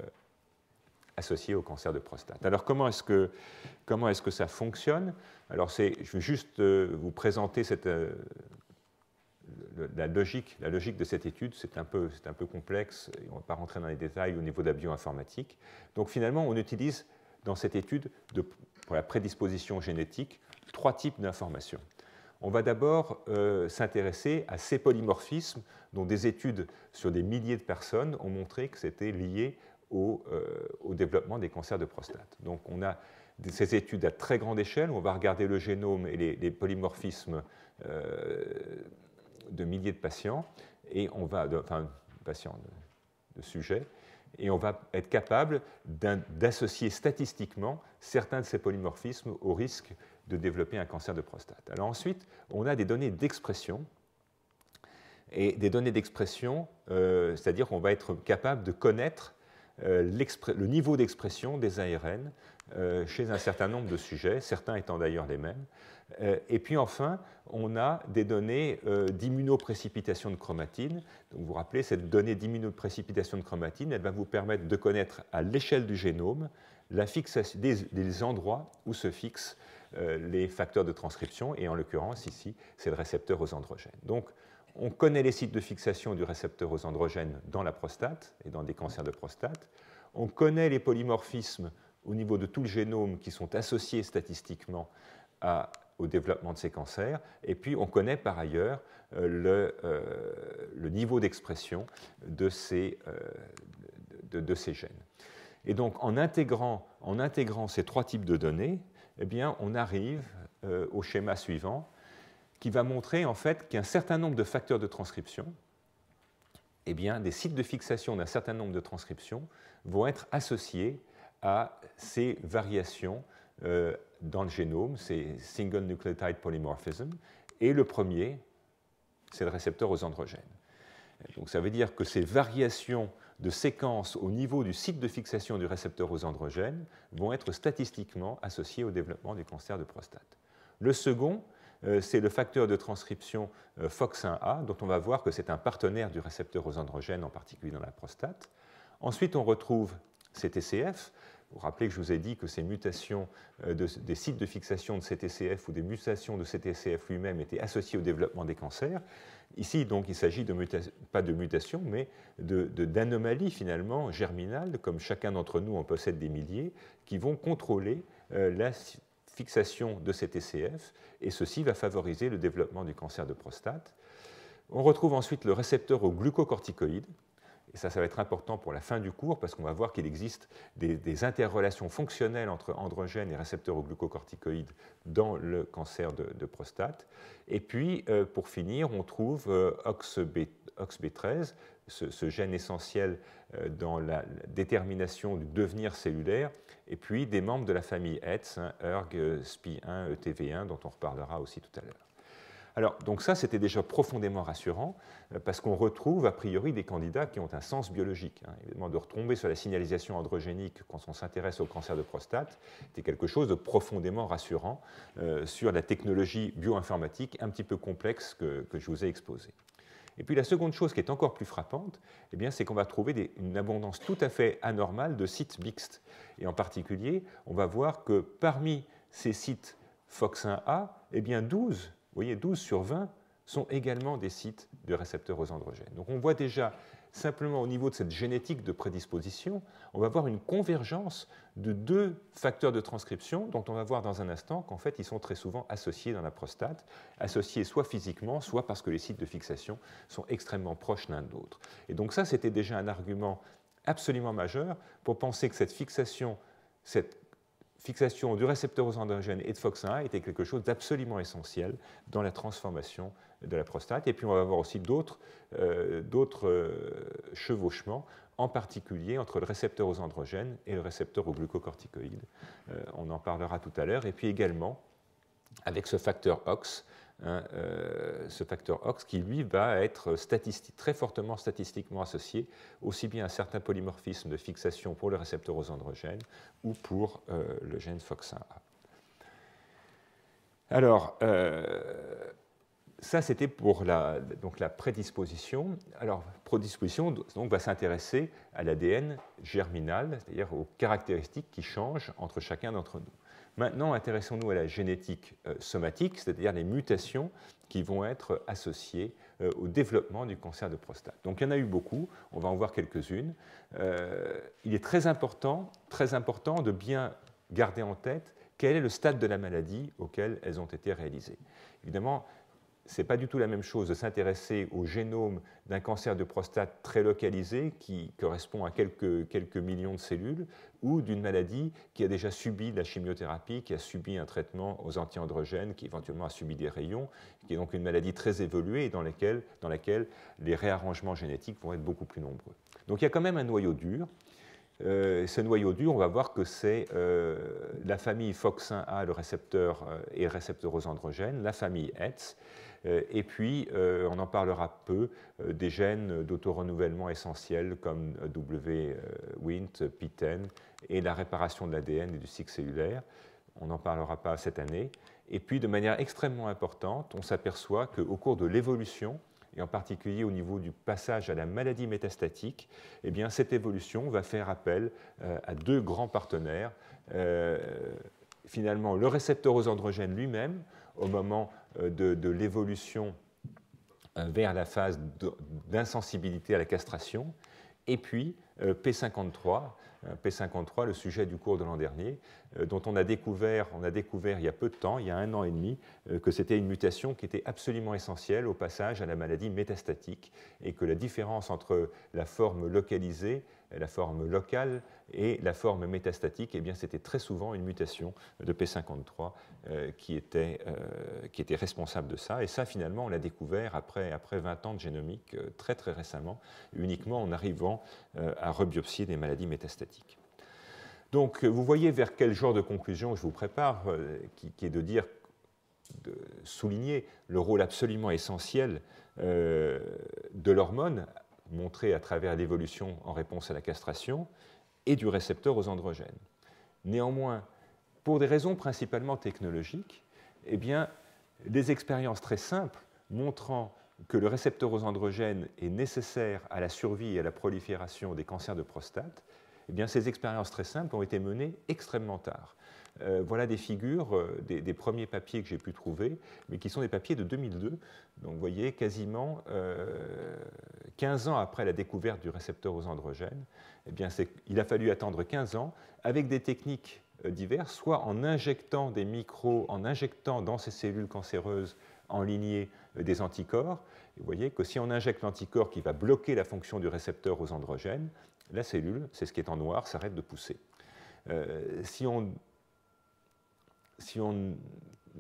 Speaker 1: associé au cancer de prostate. Alors comment est-ce que, est que ça fonctionne Alors je vais juste vous présenter la logique, la logique de cette étude, c'est un, peu, un peu complexe, on ne va pas rentrer dans les détails au niveau de la bioinformatique. Donc finalement, on utilise dans cette étude de, pour la prédisposition génétique trois types d'informations. On va d'abord euh, s'intéresser à ces polymorphismes dont des études sur des milliers de personnes ont montré que c'était lié au, euh, développement des cancers de prostate. Donc on a ces études à très grande échelle, où on va regarder le génome et les, polymorphismes euh, de milliers de patients, et on va, de, enfin, patients de, de sujets, et on va être capable d'associer statistiquement certains de ces polymorphismes au risque de développer un cancer de prostate. Alors ensuite, on a des données d'expression. Et des données d'expression, euh, c'est-à-dire qu'on va être capable de connaître euh, le niveau d'expression des ARN euh, chez un certain nombre de sujets, certains étant d'ailleurs les mêmes. et puis enfin, on a des données d'immunoprécipitation de chromatine. vous vous rappelez, cette donnée d'immunoprécipitation de chromatine, elle va vous permettre de connaître à l'échelle du génome la fixation des, endroits où se fixent euh, les facteurs de transcription, et en l'occurrence ici, c'est le récepteur aux androgènes. Donc, on connaît les sites de fixation du récepteur aux androgènes dans la prostate et dans des cancers de prostate. On connaît les polymorphismes au niveau de tout le génome qui sont associés statistiquement au développement de ces cancers. Et puis, on connaît par ailleurs euh, euh, le, niveau d'expression de, ces gènes. Et donc en intégrant, ces trois types de données, eh bien, on arrive euh, au schéma suivant qui va montrer en fait qu'un certain nombre de facteurs de transcription, eh bien, des sites de fixation d'un certain nombre de transcriptions vont être associés à ces variations euh, dans le génome, ces single nucleotide polymorphisms, Et le premier, c'est le récepteur aux androgènes. Donc ça veut dire que ces variations de séquences au niveau du site de fixation du récepteur aux androgènes vont être statistiquement associées au développement du cancer de prostate. Le second, euh, c'est le facteur de transcription euh, FOX1A, dont on va voir que c'est un partenaire du récepteur aux androgènes, en particulier dans la prostate. Ensuite, on retrouve CTCF, e vous rappelez que je vous ai dit que ces mutations euh, des sites de fixation de CTCF ou des mutations de CTCF lui-même étaient associées au développement des cancers. Ici, donc, il s'agit pas de mutations, mais d'anomalies finalement germinales, comme chacun d'entre nous en possède des milliers, qui vont contrôler euh, la fixation de CTCF, et ceci va favoriser le développement du cancer de prostate. On retrouve ensuite le récepteur au glucocorticoïde, et ça, ça va être important pour la fin du cours parce qu'on va voir qu'il existe des, interrelations fonctionnelles entre androgènes et récepteurs aux glucocorticoïdes dans le cancer de, prostate. Et puis, euh, pour finir, on trouve euh, OXB, 13 ce, gène essentiel euh, dans la, détermination du devenir cellulaire, et puis des membres de la famille HETS, hein, ERG, SPI1, ETV1, dont on reparlera aussi tout à l'heure. Alors, donc ça, c'était déjà profondément rassurant, euh, parce qu'on retrouve a priori des candidats qui ont un sens biologique. Hein. Évidemment, de retomber sur la signalisation androgénique quand on s'intéresse au cancer de prostate, c'était quelque chose de profondément rassurant euh, sur la technologie bioinformatique un petit peu complexe que, je vous ai exposée. Et puis la seconde chose qui est encore plus frappante, eh bien, c'est qu'on va trouver une abondance tout à fait anormale de sites mixtes. Et en particulier, on va voir que parmi ces sites FOX1A, eh bien 12 voyez, 12 sur 20 sont également des sites de récepteurs aux androgènes. Donc on voit déjà simplement au niveau de cette génétique de prédisposition, on va voir une convergence de deux facteurs de transcription dont on va voir dans un instant qu'en fait ils sont très souvent associés dans la prostate, associés soit physiquement, soit parce que les sites de fixation sont extrêmement proches l'un de l'autre. Et donc ça c'était déjà un argument absolument majeur pour penser que cette fixation, cette fixation du récepteur aux androgènes et de FOX1 était quelque chose d'absolument essentiel dans la transformation de la prostate. Et puis on va avoir aussi d'autres euh, euh, chevauchements, en particulier entre le récepteur aux androgènes et le récepteur aux glucocorticoïdes. Euh, on en parlera tout à l'heure. Et puis également avec ce facteur OX Hein, euh, ce facteur OX, qui lui va être très fortement statistiquement associé aussi bien à certains polymorphismes de fixation pour le récepteur aux androgènes ou pour euh, le gène FOX1A. Alors, euh, ça c'était pour la, donc la prédisposition. Alors, prédisposition donc, va s'intéresser à l'ADN germinal, c'est-à-dire aux caractéristiques qui changent entre chacun d'entre nous. Maintenant, intéressons-nous à la génétique euh, somatique, c'est-à-dire les mutations qui vont être associées euh, au développement du cancer de prostate. Donc il y en a eu beaucoup, on va en voir quelques-unes. Euh, il est très important, très important de bien garder en tête quel est le stade de la maladie auquel elles ont été réalisées. Évidemment, n'est pas du tout la même chose de s'intéresser au génome d'un cancer de prostate très localisé qui correspond à quelques, quelques millions de cellules ou d'une maladie qui a déjà subi de la chimiothérapie, qui a subi un traitement aux antiandrogènes, qui éventuellement a subi des rayons, qui est donc une maladie très évoluée et dans laquelle, dans laquelle les réarrangements génétiques vont être beaucoup plus nombreux. Donc il y a quand même un noyau dur. Euh, ce noyau dur, on va voir que c'est euh, la famille FOX1A, le récepteur euh, et récepteur aux androgènes, la famille HETS, euh, et puis, euh, on en parlera peu, euh, des gènes d'autorenouvellement essentiels comme WNT, PTEN, et la réparation de l'ADN et du cycle cellulaire. On n'en parlera pas cette année. Et puis, de manière extrêmement importante, on s'aperçoit qu'au cours de l'évolution, et en particulier au niveau du passage à la maladie métastatique, eh bien, cette évolution va faire appel à deux grands partenaires. finalement, le récepteur aux androgènes lui-même, au moment euh, de, l'évolution euh, vers la phase d'insensibilité à la castration, et puis P53, euh, P53, le sujet du cours de l'an dernier, dont on a, on a découvert il y a peu de temps, il y a un an et demi, que c'était une mutation qui était absolument essentielle au passage à la maladie métastatique et que la différence entre la forme localisée la forme locale et la forme métastatique, eh bien c'était très souvent une mutation de P53 euh, qui, était, euh, qui était responsable de ça. Et ça, finalement, on l'a découvert après, après 20 ans de génomique, euh, très très récemment, uniquement en arrivant à rebiopsier des maladies métastatiques. Donc, vous voyez vers quel genre de conclusion je vous prépare, qui, qui, est de dire, de souligner le rôle absolument essentiel de l'hormone montré à travers l'évolution en réponse à la castration, et du récepteur aux androgènes. Néanmoins, pour des raisons principalement technologiques, eh bien, des expériences très simples montrant que le récepteur aux androgènes est nécessaire à la survie et à la prolifération des cancers de prostate, eh bien, ces expériences très simples ont été menées extrêmement tard. Euh, voilà des figures euh, des, premiers papiers que j'ai pu trouver, mais qui sont des papiers de 2002. Donc vous voyez, quasiment 15 euh, ans après la découverte du récepteur aux androgènes, eh bien, il a fallu attendre 15 ans avec des techniques diverses, soit en injectant des micros, en injectant dans ces cellules cancéreuses en lignée des anticorps. vous voyez que si on injecte l'anticorps qui va bloquer la fonction du récepteur aux androgènes, la cellule, c'est ce qui est en noir, s'arrête de pousser. si on si on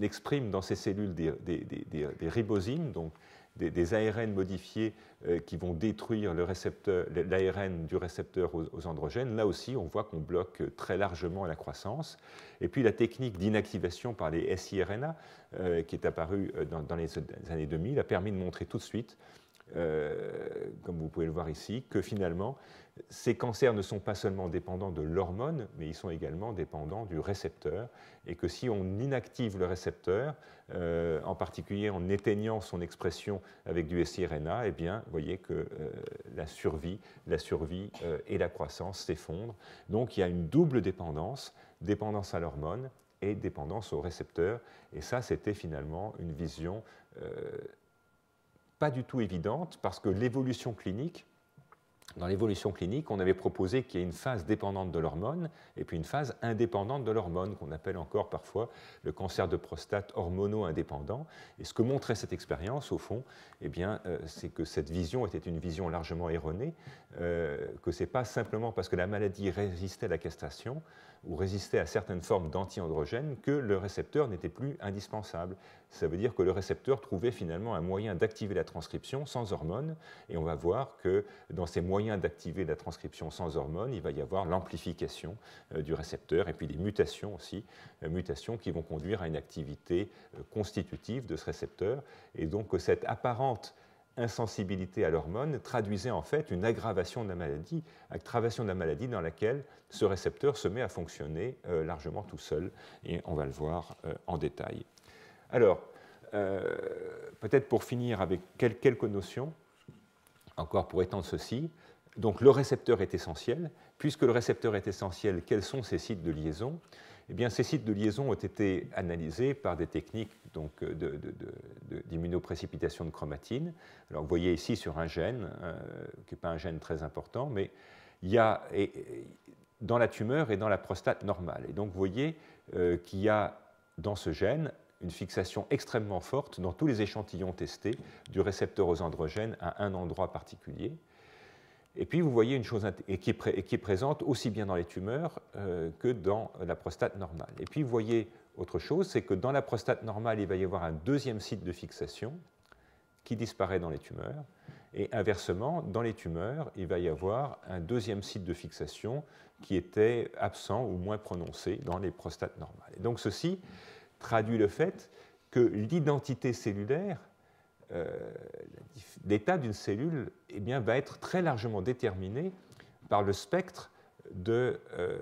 Speaker 1: exprime dans ces cellules des, des, donc des, ARN modifiés euh, qui vont détruire l'ARN du récepteur aux, androgènes, là aussi on voit qu'on bloque très largement la croissance. Et puis la technique d'inactivation par les siRNA, euh, qui est apparue euh, dans, dans les années 2000, a permis de montrer tout de suite euh, comme vous pouvez le voir ici, que finalement, ces cancers ne sont pas seulement dépendants de l'hormone, mais ils sont également dépendants du récepteur, et que si on inactive le récepteur, euh, en particulier en éteignant son expression avec du SIRNA, eh bien, vous voyez que euh, la survie, la survie et la croissance s'effondrent. Donc, il y a une double dépendance, dépendance à l'hormone et dépendance au récepteur, et ça, c'était finalement une vision pas du tout évidente parce que l'évolution clinique, dans l'évolution clinique, on avait proposé qu'il y ait une phase dépendante de l'hormone et puis une phase indépendante de l'hormone, qu'on appelle encore parfois le cancer de prostate hormono-indépendant. Et ce que montrait cette expérience, au fond, eh bien, euh, c'est que cette vision était une vision largement erronée, euh, que ce n'est pas simplement parce que la maladie résistait à la castration ou résistaient à certaines formes d'anti-androgènes que le récepteur n'était plus indispensable. Ça veut dire que le récepteur trouvait finalement un moyen d'activer la transcription sans hormones, et on va voir que dans ces moyens d'activer la transcription sans hormones, il va y avoir l'amplification euh, du récepteur et puis des mutations aussi, euh, mutations qui vont conduire à une activité euh, constitutive de ce récepteur, et donc que cette apparente insensibilité à l'hormone traduisait en fait une aggravation de la maladie, aggravation de la maladie dans laquelle ce récepteur se met à fonctionner euh, largement tout seul, et on va le voir euh, en détail. Alors, euh, peut-être pour finir avec quelques notions, encore pour étendre ceci, donc le récepteur est essentiel. Puisque le récepteur est essentiel, quels sont ses sites de liaison eh ces sites de liaison ont été analysés par des techniques euh, d'immunoprécipitation de, chromatine. Alors, vous voyez ici sur un gène, euh, qui n'est pas un gène très important, mais il y dans la tumeur et dans la prostate normale. Et donc, vous voyez euh, qu'il y a dans ce gène une fixation extrêmement forte dans tous les échantillons testés du récepteur aux androgènes à un endroit particulier. Et puis vous voyez une chose qui, est, présente aussi bien dans les tumeurs euh, que dans la prostate normale. Et puis vous voyez autre chose, c'est que dans la prostate normale, il va y avoir un deuxième site de fixation qui disparaît dans les tumeurs. Et inversement, dans les tumeurs, il va y avoir un deuxième site de fixation qui était absent ou moins prononcé dans les prostates normales. Et donc ceci traduit le fait que l'identité cellulaire euh, l'état d'une cellule eh bien, va être très largement déterminé par le spectre de euh,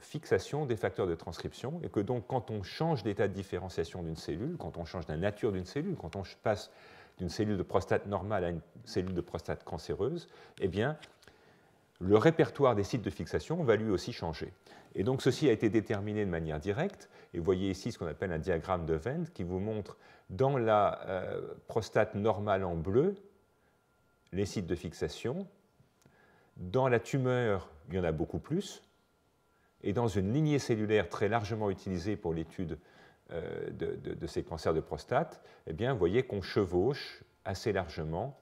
Speaker 1: fixation des facteurs de transcription et que donc quand on change d'état de différenciation d'une cellule, quand on change la nature d'une cellule, quand on passe d'une cellule de prostate normale à une cellule de prostate cancéreuse, eh bien, le répertoire des sites de fixation va lui aussi changer. Et donc ceci a été déterminé de manière directe, et vous voyez ici ce qu'on appelle un diagramme de Venn qui vous montre dans la euh, prostate normale en bleu les sites de fixation, dans la tumeur il y en a beaucoup plus, et dans une lignée cellulaire très largement utilisée pour l'étude euh, de, ces cancers de prostate, eh bien, vous voyez qu'on chevauche assez largement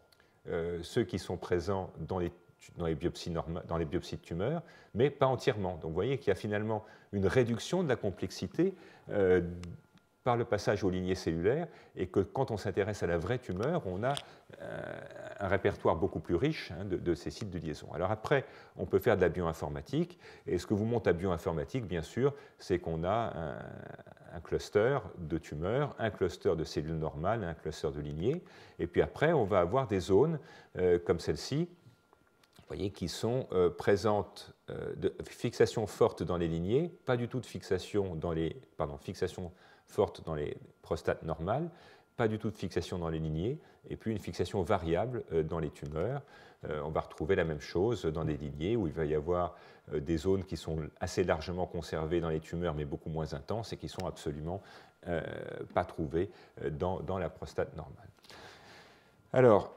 Speaker 1: euh, ceux qui sont présents dans les dans les biopsies, dans les biopsies de tumeurs, mais pas entièrement. Donc vous voyez qu'il y a finalement une réduction de la complexité euh, par le passage aux lignées cellulaires et que quand on s'intéresse à la vraie tumeur, on a euh, un répertoire beaucoup plus riche hein, de, ces sites de liaison. Alors après, on peut faire de la bioinformatique et ce que vous montre la bioinformatique, bien sûr, c'est qu'on a un, cluster de tumeurs, un cluster de cellules normales, un cluster de lignées et puis après, on va avoir des zones euh, comme celle-ci vous voyez, qui sont euh, présentes euh, de fixation forte dans les lignées, pas du tout de fixation dans les pardon, fixation forte dans les prostates normales, pas du tout de fixation dans les lignées, et puis une fixation variable euh, dans les tumeurs. on va retrouver la même chose dans des lignées où il va y avoir des zones qui sont assez largement conservées dans les tumeurs, mais beaucoup moins intenses et qui sont absolument pas trouvées dans, dans la prostate normale. Alors,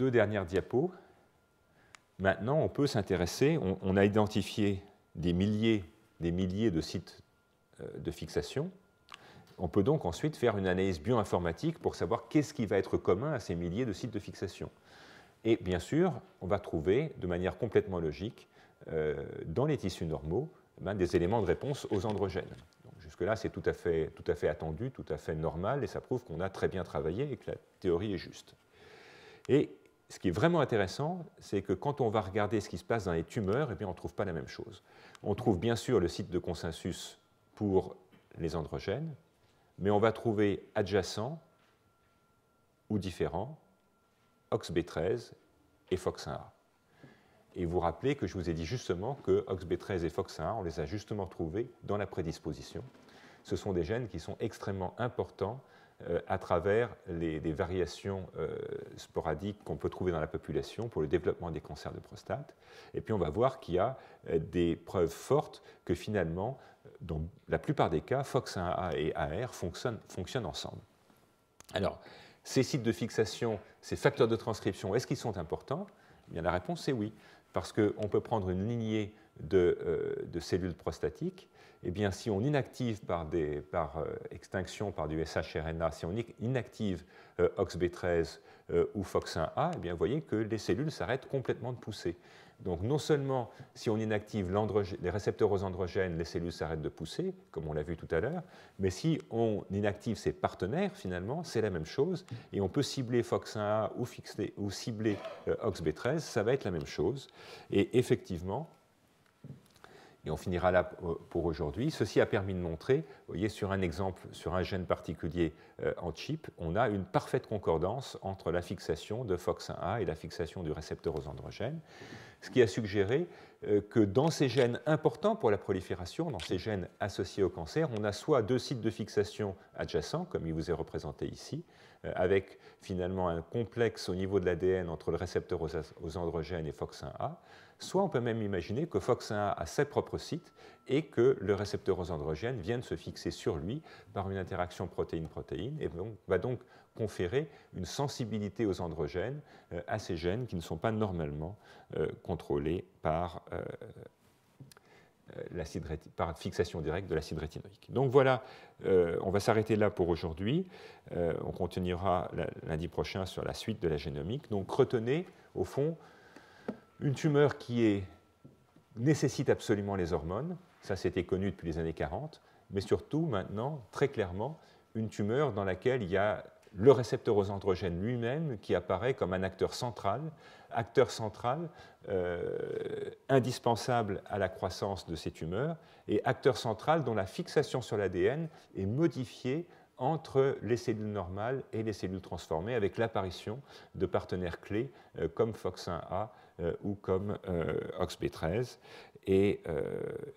Speaker 1: deux dernières diapos, maintenant on peut s'intéresser, on, a identifié des milliers, des milliers de sites euh, de fixation. On peut donc ensuite faire une analyse bioinformatique pour savoir qu'est-ce qui va être commun à ces milliers de sites de fixation. Et bien sûr, on va trouver de manière complètement logique euh, dans les tissus normaux ben, des éléments de réponse aux androgènes. Jusque-là, c'est tout, à fait, tout à fait attendu, tout à fait normal, et ça prouve qu'on a très bien travaillé et que la théorie est juste. Et ce qui est vraiment intéressant, c'est que quand on va regarder ce qui se passe dans les tumeurs, eh bien, on ne trouve pas la même chose. On trouve bien sûr le site de consensus pour les androgènes, mais on va trouver adjacent ou différent OXB13 et fox 1 Et vous rappelez que je vous ai dit justement que OXB13 et fox 1 on les a justement trouvés dans la prédisposition. Ce sont des gènes qui sont extrêmement importants euh, à travers les, variations euh, sporadiques qu'on peut trouver dans la population pour le développement des cancers de prostate. Et puis on va voir qu'il y a euh, des preuves fortes que finalement, dans la plupart des cas, FOX1A et AR fonctionnent, ensemble. Alors, ces sites de fixation, ces facteurs de transcription, est-ce qu'ils sont importants eh bien, La réponse est oui, parce qu'on peut prendre une lignée de cellules prostatiques eh bien, si on inactive par, euh, extinction, par du SHRNA, si on inactive euh, OXB13 euh, ou FOX1A, eh bien, vous voyez que les cellules s'arrêtent complètement de pousser. Donc, non seulement si on inactive les récepteurs aux androgènes, les cellules s'arrêtent de pousser, comme on l'a vu tout à l'heure, mais si on inactive ses partenaires, finalement, c'est la même chose. Et on peut cibler FOX1A ou, fixer, ou cibler OXB13, ça va être la même chose. Et effectivement, et on finira là euh, pour aujourd'hui. Ceci a permis de montrer, voyez, sur un exemple, sur un gène particulier euh, en chip, on a une parfaite concordance entre la fixation de FOX1A et la fixation du récepteur aux androgènes, ce qui a suggéré euh, que dans ces gènes importants pour la prolifération, dans ces gènes associés au cancer, on a soit deux sites de fixation adjacents, comme il vous est représenté ici, avec finalement un complexe au niveau de l'ADN entre le récepteur aux, aux androgènes et FOX1A, Soit on peut même imaginer que fox a ses propres sites et que le récepteur aux androgènes vienne se fixer sur lui par une interaction protéine-protéine et va donc conférer une sensibilité aux androgènes, euh, à ces gènes qui ne sont pas normalement euh, contrôlés par euh, l'acide fixation directe de l'acide rétinoïque. Donc voilà, on va s'arrêter là pour aujourd'hui. on continuera lundi prochain sur la suite de la génomique. Donc retenez, au fond, une tumeur qui nécessite absolument les hormones, ça c'était connu depuis les années 40, mais surtout maintenant, très clairement, une tumeur dans laquelle il y a le récepteur aux androgènes lui-même qui apparaît comme un acteur central, acteur central euh, indispensable à la croissance de ces tumeurs et acteur central dont la fixation sur l'ADN est modifiée entre les cellules normales et les cellules transformées avec l'apparition de partenaires clés euh, comme FOX1A euh, ou comme euh, OXB13. Et, euh,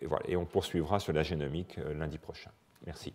Speaker 1: et, voilà, et on poursuivra sur la génomique lundi prochain. Merci.